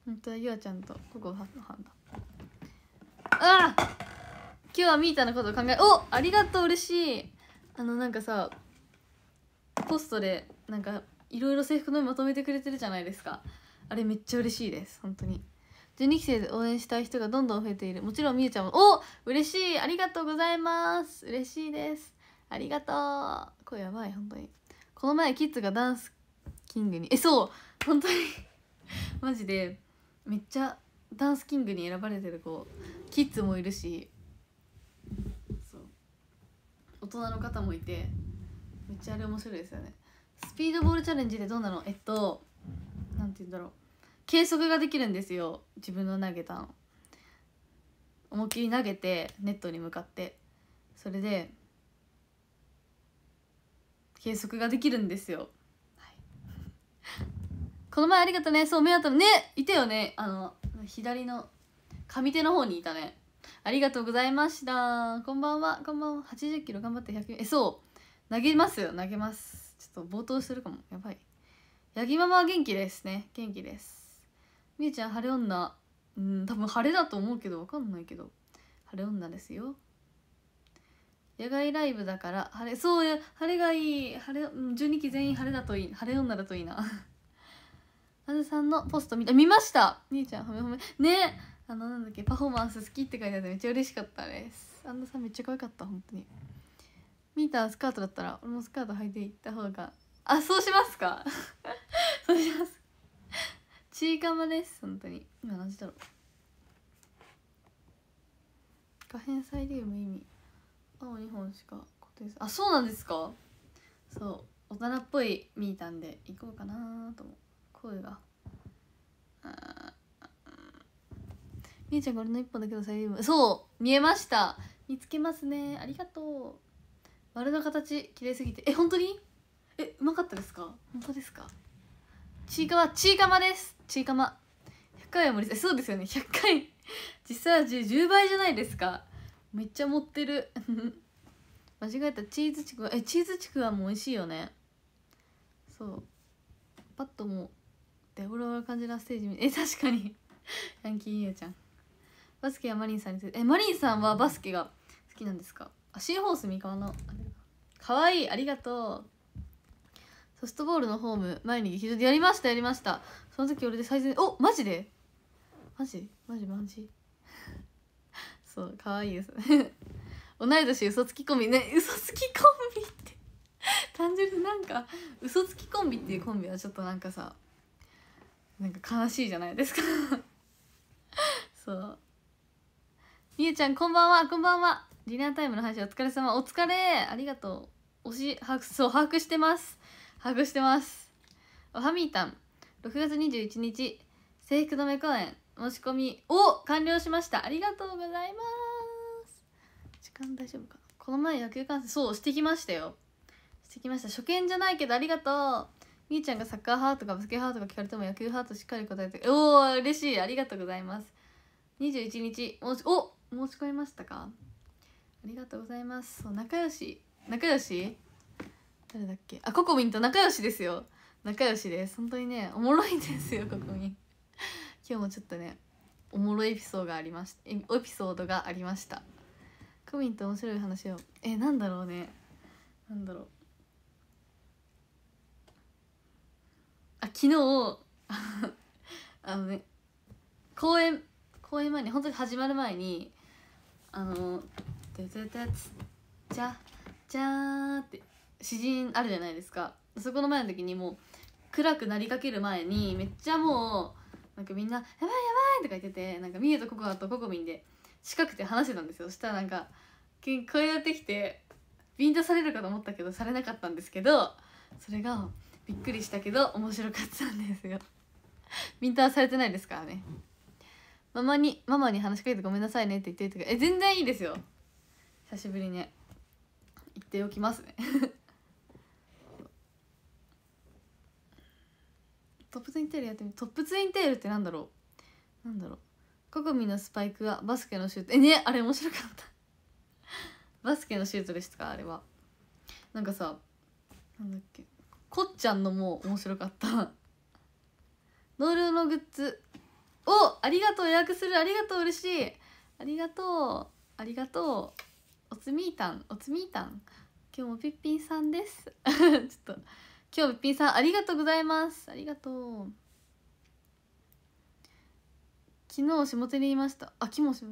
本当はゆあちゃんとここ判断ああ今日はみーたんのことを考えおありがとう嬉しいあのなんかさポストでなんかいろいろ制服のまとめてくれてるじゃないですかあれめっちゃ嬉しいです本当に12期生で応援したい人がどんどん増えているもちろんみーちゃんもお嬉しいありがとうございます嬉しいですありがとうこれやばい本当にこの前キッズがダンスキングにえそう本当にマジでめっちゃダンスキングに選ばれてる子キッズもいるし大人の方もいてめっちゃあれ面白いですよねスピードボールチャレンジでどうなのえっと何て言うんだろう計測ができるんですよ自分の投げたの思いっきり投げてネットに向かってそれで計測ができるんですよ、はいこの前ありがとうねそう目当たねいたよねあの左の上手の方にいたねありがとうございましたこんばんはこんばんは80キロ頑張って100えそう投げますよ投げますちょっと冒頭してるかもやばいヤギママは元気ですね元気ですみゆちゃん晴れ女うん多分晴れだと思うけどわかんないけど晴れ女ですよ野外ライブだから晴れそうや晴れがいい晴れ12期全員晴れだといい晴れ女だといいなはずさんのポスト見た見ました兄ちゃんほめほめねあのなんだっけパフォーマンス好きって書いてあってめっちゃ嬉しかったですあんなさんめっちゃ可愛かった本当にミたスカートだったら俺もスカート履いていった方があそうしますか [laughs] そうしますちいかまです本当に今何時だろう可変サイリウム意味青2本しか固定あそうなんですかそう大人っぽいミータンで行こうかなと思う声がみえちゃんが俺の一本だけどサイリそう見えました見つけますねありがとう丸の形綺麗すぎてえ本当にえうまかったですか本当ですかちいかまちいかまですちいかま100回は無理そうですよね100回実際は 10, 10, 倍じゃないですかめっちゃ持ってる [laughs] 間違えたチーズちくわえチーズちくわも美味しいよねそうパッともうってオロ感じのステージ見え [laughs] 確かにヤンキーゆうちゃんバスケはマリンさんについてえマリンさんはバスケが好きなんですかあシーホース三河のかわいいありがとうソフトボールのホーム前に劇場でやりましたやりましたその時俺で最善おマジでマジマジマジ [laughs] そうかわいいです [laughs] 同い年嘘つきコンビね嘘つきコンビって単純になんか嘘つきコンビっていうコンビはちょっとなんかさなんか悲しいじゃないですか [laughs] そうみゆちゃんこんばんはこんばんはディナータイムの配信お疲れ様お疲れありがとう推し把そう把握してます把握してますおはみーたん6月21日制服止め公演申し込みを完了しましたありがとうございます時間大丈夫かこの前野球観戦そうしてきましたよしてきました初見じゃないけどありがとうみーちゃんがサッカー派とかバスケ派とか聞かれても野球派としっかり答えておお嬉しいありがとうございます21日お申し込みましたかありがとうございますそう仲良し仲良し誰だっけあココミンと仲良しですよ仲良しです本当にねおもろいんですよココミン今日もちょっとねおもろいエピソードがありましたエピソードがありましたコミンと面白い話をえなんだろうねなんだろうあ昨日 [laughs] あのね公演公演前に本当に始まる前にあの「てててつじゃじゃー」って詩人あるじゃないですかそこの前の時にもう暗くなりかける前にめっちゃもうなんかみんな「やばいやばい!」とか言っててなんかみゆとココアとココミンで近くて話してたんですよそしたらなんか急に声やってきてビンタされるかと思ったけどされなかったんですけどそれがびっくりしたけど面白かったんですよミンターされてないですからねママにママに話しかけてごめんなさいねって言ってるとえ全然いいですよ久しぶりにね言っておきますね [laughs] トップツインテールやってみトップツインテールってなんだろうなんだろうココミのスパイクはバスケのシュートえねあれ面白かったバスケのシュートでしたかあれはなんかさなんだっけこっちゃんのも面白かった同僚のグッズおありがとう予約するありがとう嬉しいありがとうありがとうおつみーたんおつみーたん今日もぴっぴんさんです [laughs] ちょっと今日ぴっぴんさんありがとうございますありがとう昨日下手にいましたあ昨日下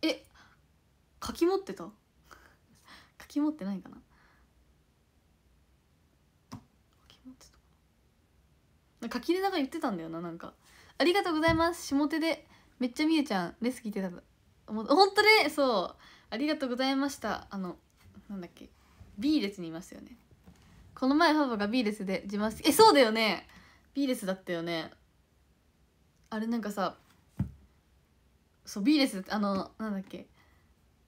手えかき持ってたか [laughs] き持ってないかな書き出が言ってたんだよななんか「ありがとうございます下手でめっちゃみゆちゃんレス聞いてた」本当でそうありがとうございましたあのなんだっけ B 列にいますよねこの前ファボが B 列で自慢してえそうだよね B 列だったよねあれなんかさそう B 列あのなんだっけ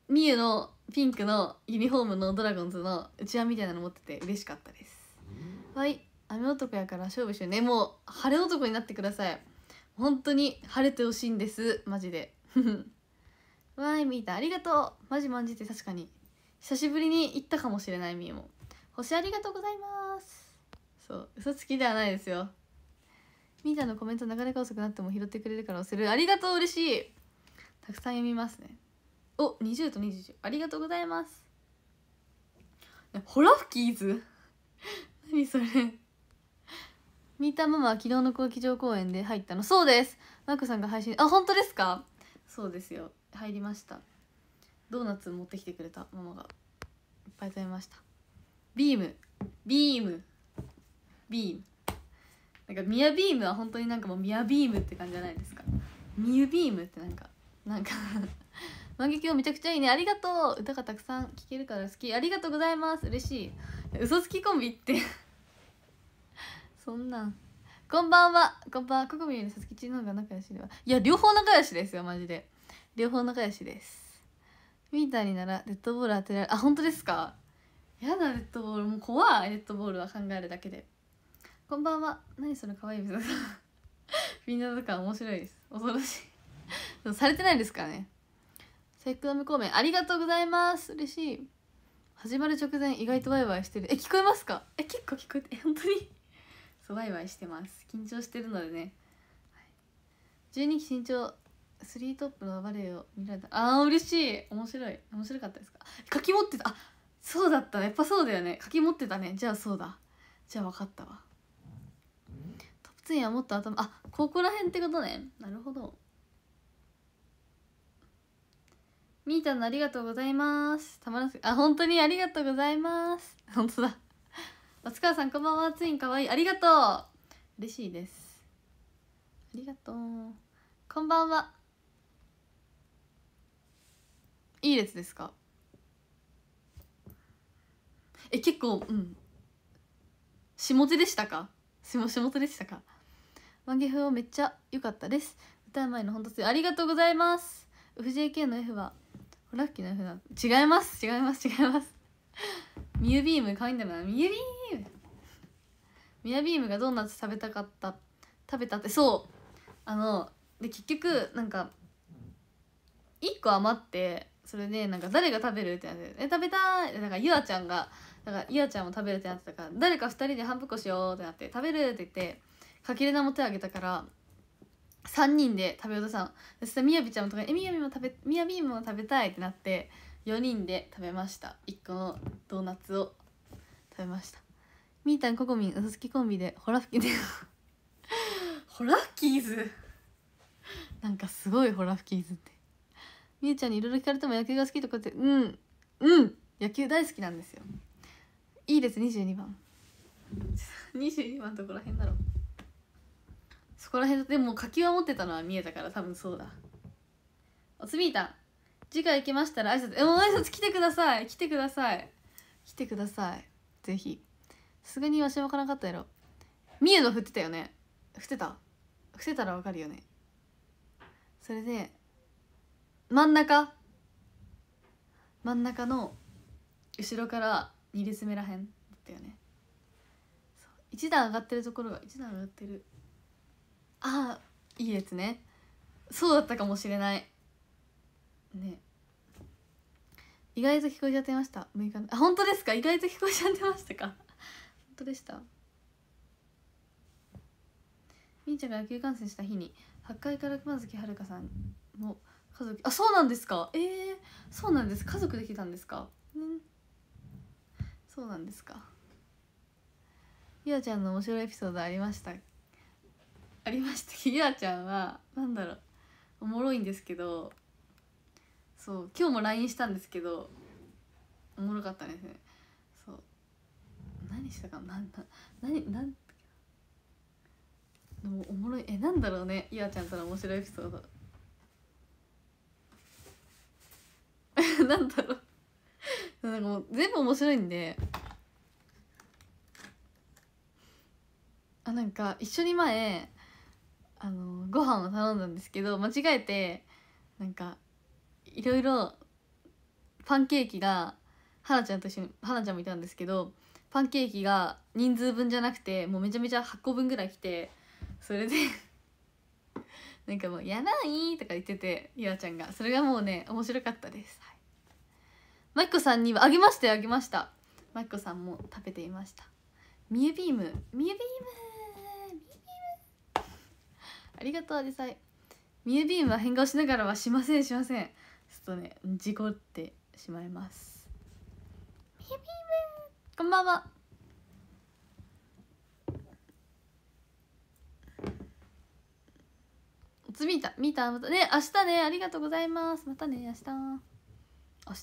みゆのピンクのユニフォームのドラゴンズのうちわみたいなの持ってて嬉しかったですはい雨男やから勝負しようねもう晴れ男になってください本当に晴れてほしいんですマジで [laughs] わーいみーたありがとうマジマンジで確かに久しぶりに行ったかもしれないみーも星ありがとうございますそう嘘つきではないですよみーたのコメントなかなか遅くなっても拾ってくれるから忘れるありがとう嬉しいたくさん読みますねお20と20ありがとうございますホラフキーズ [laughs] 何それ見たタママは昨日の空気場公演で入ったのそうですマークさんが配信あ本当ですかそうですよ入りましたドーナツ持ってきてくれたママがいっぱい食べましたビームビームビームなんかミヤビームは本当になんかもうミヤビームって感じじゃないですかミユビームってなんかなんか [laughs] 万華鏡めちゃくちゃいいねありがとう歌がたくさん聴けるから好きありがとうございます嬉しい嘘つきコンビってそんなんこんばんはこんばんはここみよりさつきちの方が仲良しではいや両方仲良しですよマジで両方仲良しですみたいにならデッドボール当てられあ本当ですかやだデッドボールもう怖いデッドボールは考えるだけでこんばんは何それ可愛い水さんみんなとか面白いです恐ろしいされてないですからねセクアム公ありがとうございます嬉しい始まる直前意外とワイワイしてるえ聞こえますかえ結構聞こえてえ本当にそうワイワイしてます緊張してるのでね、はい、12期身長3トップのバレエを見られたあー嬉しい面白い面白かったですか書き持ってたあそうだったやっぱそうだよね書き持ってたねじゃあそうだじゃあ分かったわトップ2はもっと頭あここら辺ってことねなるほどみーたんありがとうございますたまらんすあ本当にありがとうございます本当だ松川さんこんばんはツインかわいいありがとう嬉しいですありがとうこんばんはいい列ですかえ結構うん下手でしたか下手でしたかワンゲフをめっちゃ良かったです歌う前の本当ありがとうございます FJK の F はホラ吹きの F だ違います違います違いますミュービーム可愛いんだよなミュービームミュービームがドーナツ食べたかった食べたってそうあので結局なんか1個余ってそれでなんか誰が食べるってなって「え食べたい!」ってなんかゆあちゃんがだからゆあちゃんも食べるってなってたから誰か2人で半袋こしようってなって「食べる!」って言ってかきれなも手あげたから3人で食べようとしたのそしたらみやびちゃんもとか「えみやびも食べみやびも食べたい」ってなって4人で食べました1個のドーナツを食べましたみーたんここみんうすすきコンビでホラ吹きでホラフキーズなんかすごいホラフキーズってみーちゃんにいろいろ聞かれても野球が好きとかってうんうん野球大好きなんですよいいです22番22番どこら辺だろうそこら辺でも柿は持ってたのは見えたから多分そうだおつみーたん次回行きましたら挨拶えもう挨拶来てください来てください来てくださいぜひすぐにわしわからなかったやろ三重の振ってたよね振ってた振ってたらわかるよねそれで真ん中真ん中の後ろから2列目らへんだったよね一段上がってるところが一段上がってるああいいやつねそうだったかもしれないね意外と聞こえちゃってました6日あ本当ですか意外と聞こえちゃってましたか [laughs] 本当でしたみーちゃんが野球観戦した日に八階から熊月遥さんの家族あそうなんですかえー、そうなんです家族で来たんですかうんそうなんですかゆあちゃんの面白いエピソードありましたありました [laughs] ゆあちゃんはなんだろうおもろいんですけどそう今日も LINE したんですけどおもろかったですねそう何したかなんだ何何でもおもろいえなんだろうねいわちゃんとの面白いエピソード [laughs] なんだろうなんかもう全部面白いんであなんか一緒に前あのご飯を頼んだんですけど間違えてなんかいろいろパンケーキがはなちゃんと一緒にはなちゃんもいたんですけどパンケーキが人数分じゃなくてもうめちゃめちゃ8個分ぐらい来てそれで [laughs] なんかもう「やない」とか言っててゆあちゃんがそれがもうね面白かったです、はい、まいこさんにはあげましたよあげましたマいコさんも食べていましたミュービームみゆビームみゆビームありがとうあじさいみゆビームは変顔しながらはしませんしませんとね事故ってしまいますこんばんは見た見たまたね明日ねありがとうございますまたね明日明日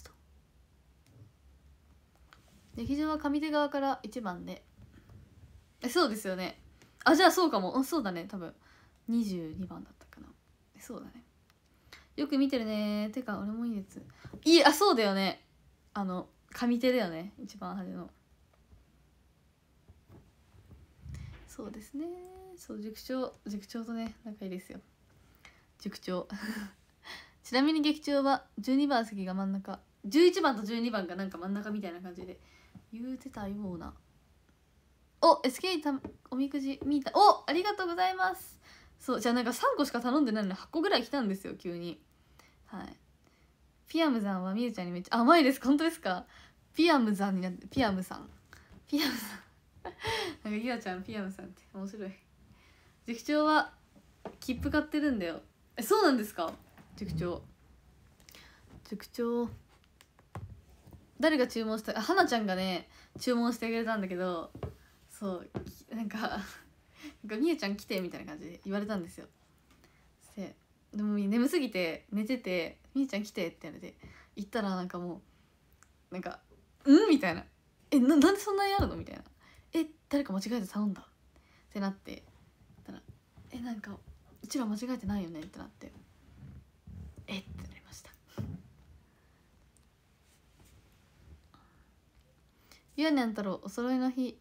劇場は上手側から一番でえそうですよねあじゃあそうかもそうだね多分22番だったかなそうだねよく見てるねてか俺もいいやついいあそうだよねあの上手だよね一番端のそうですねそう塾長塾長とね仲いいですよ塾長 [laughs] ちなみに劇場は12番席が真ん中11番と12番がなんか真ん中みたいな感じで言うてたようなお SK たおみくじ見たおありがとうございますそうじゃあなんか3個しか頼んでないのに8個ぐらい来たんですよ急にはいピアムさんはみゆちゃんにめっちゃ甘いです本当ですかピアムさんになってピアムさんピアムさん [laughs] なんかゆあちゃんピアムさんって面白い塾長は切符買ってるんだよえそうなんですか塾長塾長誰が注文したはなちゃんがね注文してくれたんだけどそうなんかみゆちゃん来て」みたいな感じで言われたんですよ。ででも眠すぎて寝てて「みゆちゃん来て」って言われて行ったらなんかもうなんか「うん?」みたいな「えななんでそんなにあるの?」みたいな「え誰か間違えて頼んだ」ってなってたら「えなんかうちら間違えてないよね」ってなって「えっ?」てなりました。ゆうねん太郎お揃いの日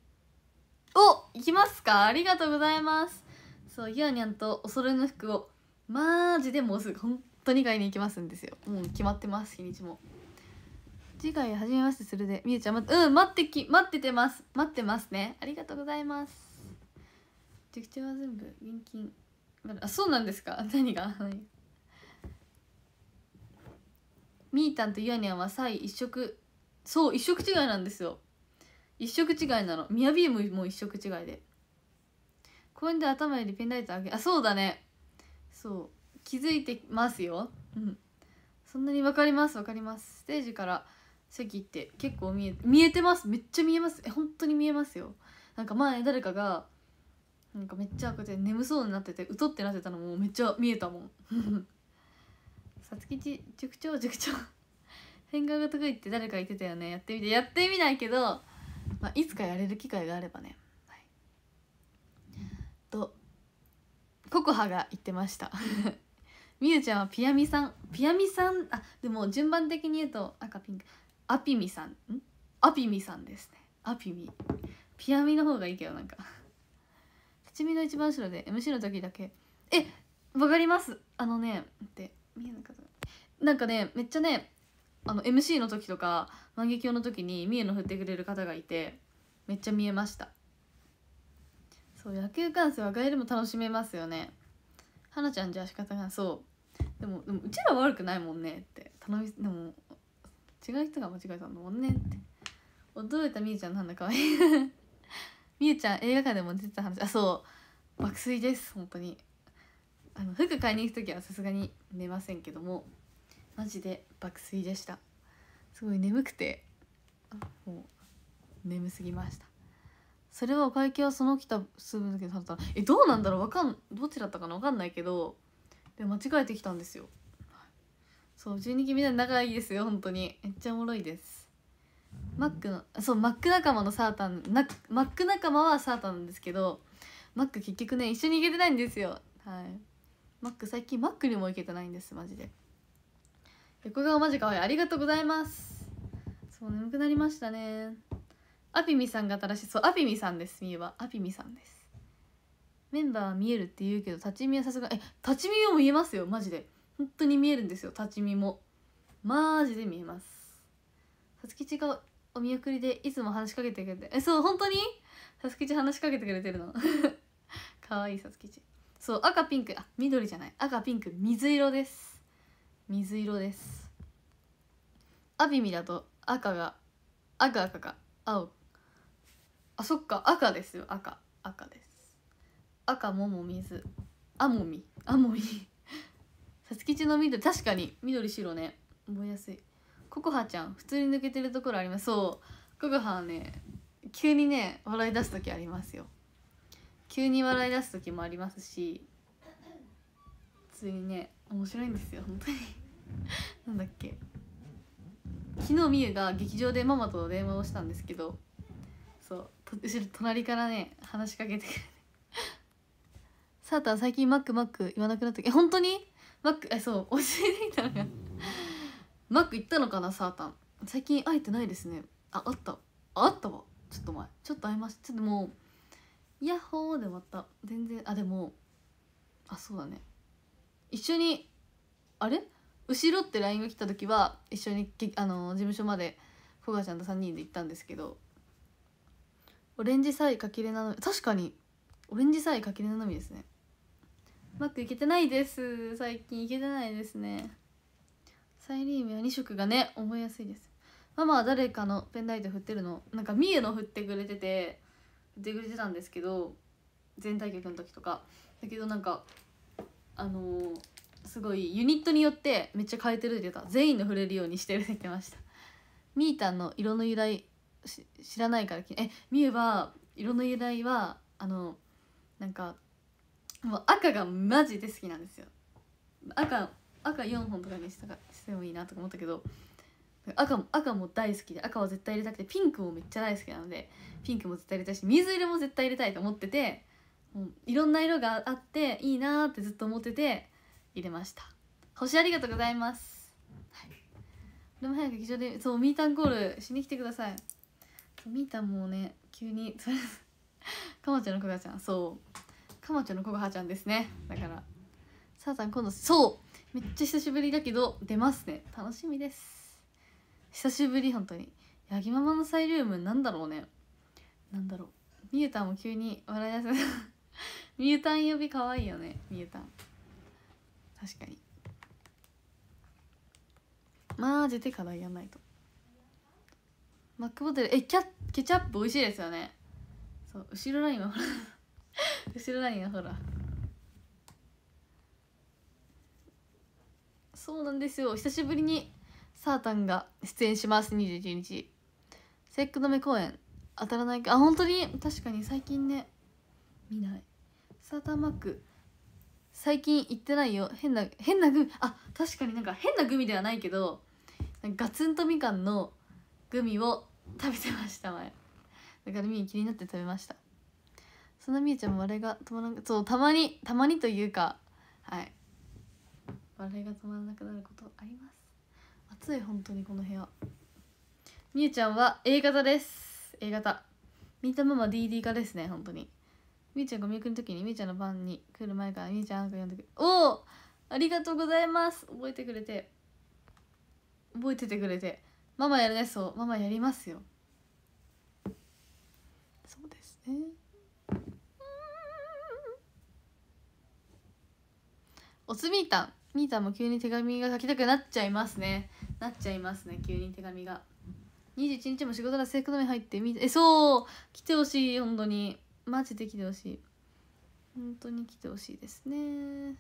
お行きますかありがとうございますそうゆあにゃんとお揃いの服をマジでもうすぐ本当に買いに行きますんですよもう決まってます日にちも次回はじめましてするでみゆちゃん、ま、うん待ってき待っててます待ってますねありがとうございます塾長は全部現金あそうなんですか何がみーたんとゆあにゃんはさい一色そう一色違いなんですよ一色違いなのミヤビームも一色違いで公園で頭よりペンライトあげあそうだねそう気づいてますようんそんなに分かります分かりますステージから席って結構見え見えてますめっちゃ見えますえ本当に見えますよなんか前誰かがなんかめっちゃこうやって眠そうになっててうとってなってたのもめっちゃ見えたもんさつきち塾長塾長変顔が得意って誰か言ってたよねやってみてやってみないけどまあ、いつかやれる機会があればね、はい、とココハが言ってました [laughs] みゆちゃんはピアミさんピアミさんあでも順番的に言うと赤ピンクアピミさんんアピミさんですねアピミピアミの方がいいけどなんか立ち見の一番後ろで MC の時だけえわかりますあのねって見えなかったなんかねめっちゃねあの MC の時とか万華鏡の時に三重の振ってくれる方がいてめっちゃ見えましたそう野球観戦はガエも楽しめますよねはなちゃんじゃあ仕方がそうでもでもうちら悪くないもんねって頼みでも違う人が間違えたんだもんねって驚いたみゆちゃんなんだかわいい [laughs] みゆちゃん映画館でも出てた話あそう爆睡です本当にあの服買いに行く時はさすがに寝ませんけどもマジで爆睡でしたすごい眠くてもう眠すぎましたそれはお会計はその来た数分だけで食べえどうなんだろうわかんどっちだったかなわかんないけどで間違えてきたんですよそう12期みんな仲いいですよ本当にめっちゃおもろいですマックのそうマック仲間のサータンなマック仲間はサータンなんですけどマック結局ね一緒に行けてないんですよはいマック最近マックにも行けてないんですマジで横顔マジかわいいありがとうございますそう眠くなりましたねアピミさんが新しいそうアピミさんですみゆはアピミさんですメンバーは見えるって言うけど立ち見はさすがえ立ち見も見えますよマジで本当に見えるんですよ立ち見もマジで見えますさつきちがお見送りでいつも話しかけてくれてえそう本当にさつきち話しかけてくれてるの [laughs] かわいいさつきちそう赤ピンクあ緑じゃない赤ピンク水色です水色ですアビミだと赤が赤赤か青あそっか赤ですよ赤赤です赤もも水あもみあもみさつきちの緑確かに緑白ね覚えやすいココハちゃん普通に抜けてるところありますそうココハはね急にね笑い出す時ありますよ急に笑い出す時もありますし通にね面白いんですよ本当に [laughs] なんだっけ昨日みゆが劇場でママと電話をしたんですけどそう後ろ隣からね話しかけてくれてサータ最近マックマック言わなくなったえ本当にマックえそう教えていたのがマック行ったのかなサータン最近会えてないですねああったあったわちょっと前ちょっと会いましたちょっともうヤッホーで終わった全然あでもあそうだね一緒にあれ後ろって LINE が来た時は一緒にあの事務所までこがちゃんと3人で行ったんですけどオレンジサイかきれなの確かにオレンジサイかきれなのみですねうまくいけてないです最近いけてないですねサイリームは2色がね覚えやすいですママは誰かのペンライト振ってるのなんかみゆの振ってくれてて振ってくれてたんですけど全体曲の時とかだけどなんかあのー、すごいユニットによってめっちゃ変えてるっていうか全員の触れるようにしてるって言ってました [laughs] みーたんの色の由来知らないからえみゆは色の由来はあのなんかもう赤がマジで好きなんですよ赤赤4本とかにしたかしてもいいなとか思ったけど赤赤も大好きで赤は絶対入れたくてピンクもめっちゃ大好きなのでピンクも絶対入れたいし水色も絶対入れたいと思っててうん、いろんな色があっていいなってずっと思ってて入れました星ありがとうございます、はい、でも早く劇場でそうミータんコールしに来てくださいミータんもね急にかまちゃんのこがちゃんそうかまちゃんのこがはちゃんですねだからさあさん今度そうめっちゃ久しぶりだけど出ますね楽しみです久しぶり本当にヤギママのサイリウムなんだろうねなんだろうみゆタんも急に笑い出せ [laughs] ミュータン呼びかわいよねミュータン確かにマジで課題やんないとマックボトルえキャケチャップ美味しいですよねそう後ろラインはほら [laughs] 後ろラインはほらそうなんですよ久しぶりにサータンが出演します21日ック止め公演当たらないかあ本当に確かに最近ね見ない浅田真区最近行ってないよ変な変なグミあ確かになんか変なグミではないけどガツンとみかんのグミを食べてました前だからみー気になって食べましたそんなみーちゃんも笑いが止まらんそうたまにたまにというかはい笑いが止まらなくなることあります暑い本当にこの部屋みゆちゃんは A 型です A 型みーたまま DD 化ですね本当にみーちゃんが見送くの時にみーちゃんの番に来る前からみーちゃんなんか読んでくおおありがとうございます覚えてくれて覚えててくれてママやるねそうママやりますよそうですねおつみーたんみーたんも急に手紙が書きたくなっちゃいますねなっちゃいますね急に手紙が21日も仕事が制服のみ入ってみえそう来てほしい本当にマジで来てほしい本当に来てほしいですね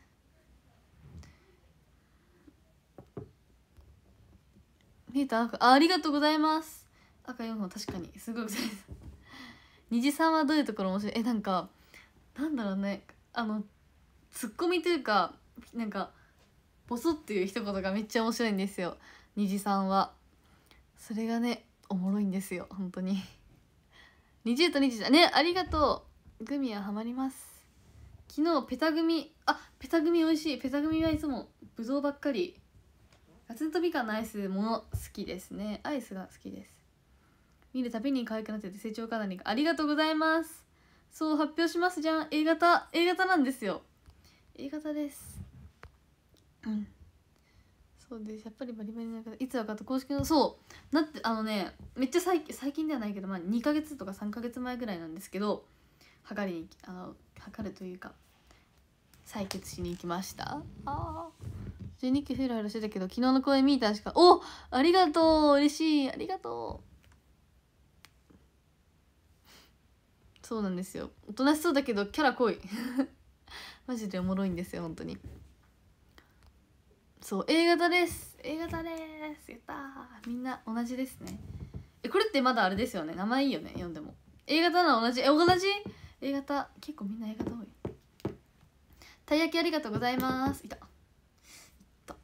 見えたあありがとうございます赤4本確かにすごい虹さんはどういうところ面白いえなんかなんだろうねあのツッコミというかなんかボソっていう一言がめっちゃ面白いんですよ虹さんはそれがねおもろいんですよ本当に20と2だねありがとうグミはハマります昨日ペタグミあペタグミ美味しいペタグミはいつもブドウばっかりガツンとみかんのアイスもの好きですねアイスが好きです見るたびに可愛くなってて成長か何かありがとうございますそう発表しますじゃん A 型 A 型なんですよ A 型ですうんそうですやっぱりバリバリの方いつ分かと公式のそうなってあのねめっちゃ最近最近ではないけど、まあ、2ヶ月とか3ヶ月前ぐらいなんですけど測りにあの測るというか採血しに行きましたあ12期フラフラしてたけど昨日の公演見たしかおありがとう嬉しいありがとうそうなんですよおとなしそうだけどキャラ濃いマジでおもろいんですよ本当にそう A 型です A 型ですやったみんな同じですねえこれってまだあれですよね名前いいよね読んでも A 型なの同じえ同じ A 型結構みんな A 型多いたい焼きありがとうございますいたいた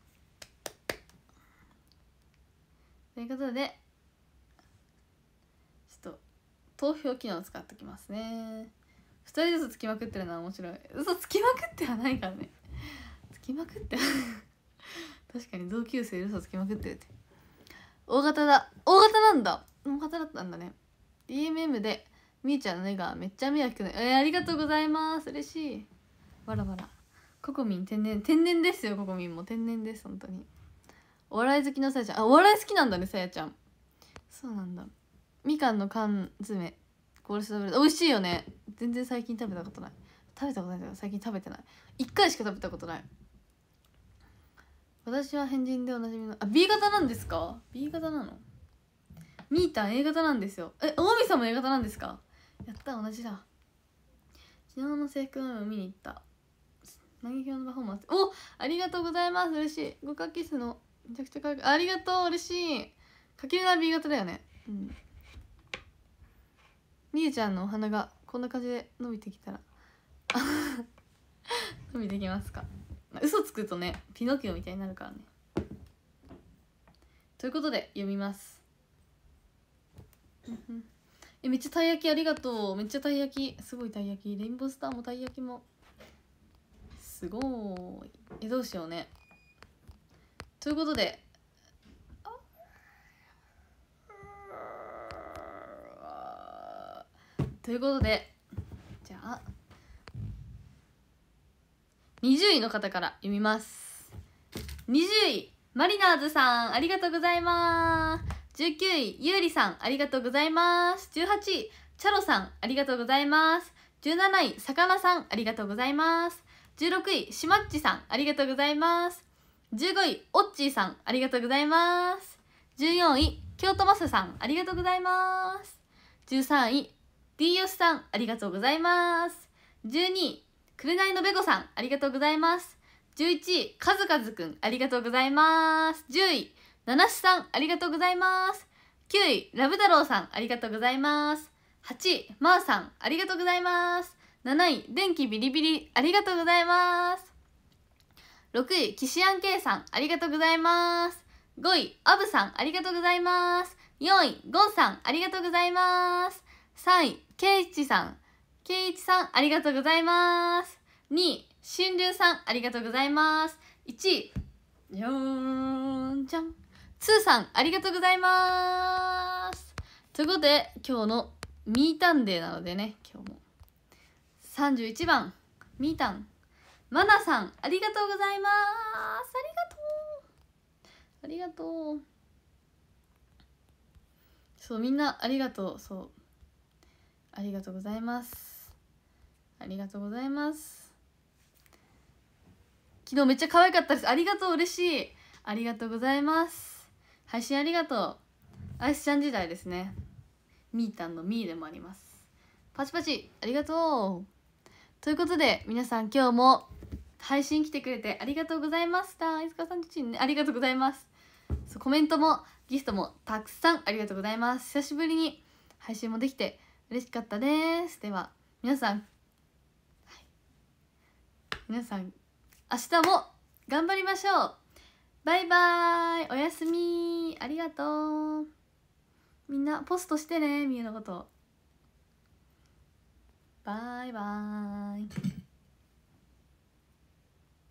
ということでちょっと投票機能を使ってきますね2人ずつつきまくってるのは面白い嘘つきまくってはないからねつきまくって [laughs] 確かに同級生嘘つきまくってるって大型だ大型なんだ大型だったんだね DMM でみーちゃんの絵がめっちゃ目が引くねえー、ありがとうございます嬉しいわらわらココミン天然天然ですよココミンも天然です本当にお笑い好きのさやちゃんあお笑い好きなんだねさやちゃんそうなんだみかんの缶詰コールス食べる美味しいよね全然最近食べたことない食べたことないけど最近食べてない1回しか食べたことない私は変人でおなじみのあ B 型なんですか B 型なのミータン A 型なんですよえ大見さんも A 型なんですかやった同じだ昨日の制服の見に行った投げ票のパフォーマンスおありがとうございます嬉しい五角キスのめちゃくちゃ可愛わありがとう嬉しいかけるな B 型だよねうんみゆちゃんのお花がこんな感じで伸びてきたら [laughs] 伸びてきますか嘘つくとねピノキオみたいになるからねということで読みますえめっちゃたい焼きありがとうめっちゃたい焼きすごいたい焼きレインボースターもたい焼きもすごいえどうしようねということでということでじゃあ20位の方から読みます20位マリナーズさんありがとうございます19位ゆうりさんありがとうございます18位チャロさんありがとうございます17位さかなさんありがとうございます16位しまっちさんありがとうございます15位おっちーさんありがとうございます14位京都マサさんありがとうございます13位 D ヨしさんありがとうございます12位くれないのべこさん、ありがとうございます。11位、かずかずくん、ありがとうございます。10位、ななしさん、ありがとうございます。9位、ラブ太郎さん、ありがとうございます。8位、まー、あ、さん、ありがとうございます。7位、電気ビリビリ、ありがとうございます。6位、キシアンいさん、ありがとうございます。5位、アブさん、ありがとうございます。4位、ゴンさん、ありがとうございます。3位、ケイチさん、圭一さん、ありがとうございます。2位、新流さん、ありがとうございます。1位、じゃんじゃん。2さん、ありがとうございます。ということで、今日のミータンデーなのでね、今日も。31番、ミータン。マナさん、ありがとうございます。ありがとう。ありがとう。そう、みんなありがとう。そう。ありがとうございます。ありがとうございます昨日めっちゃ可愛かったですありがとう嬉しいありがとうございます配信ありがとうアイスちゃん時代ですねみーたんのミーでもありますパチパチありがとうということで皆さん今日も配信来てくれてありがとうございましたいつかさん自身ねありがとうございますそうコメントもギフトもたくさんありがとうございます久しぶりに配信もできて嬉しかったですでは皆さん皆さん明日も頑張りましょうバイバイおやすみありがとうみんなポストしてねみゆのことバイバイ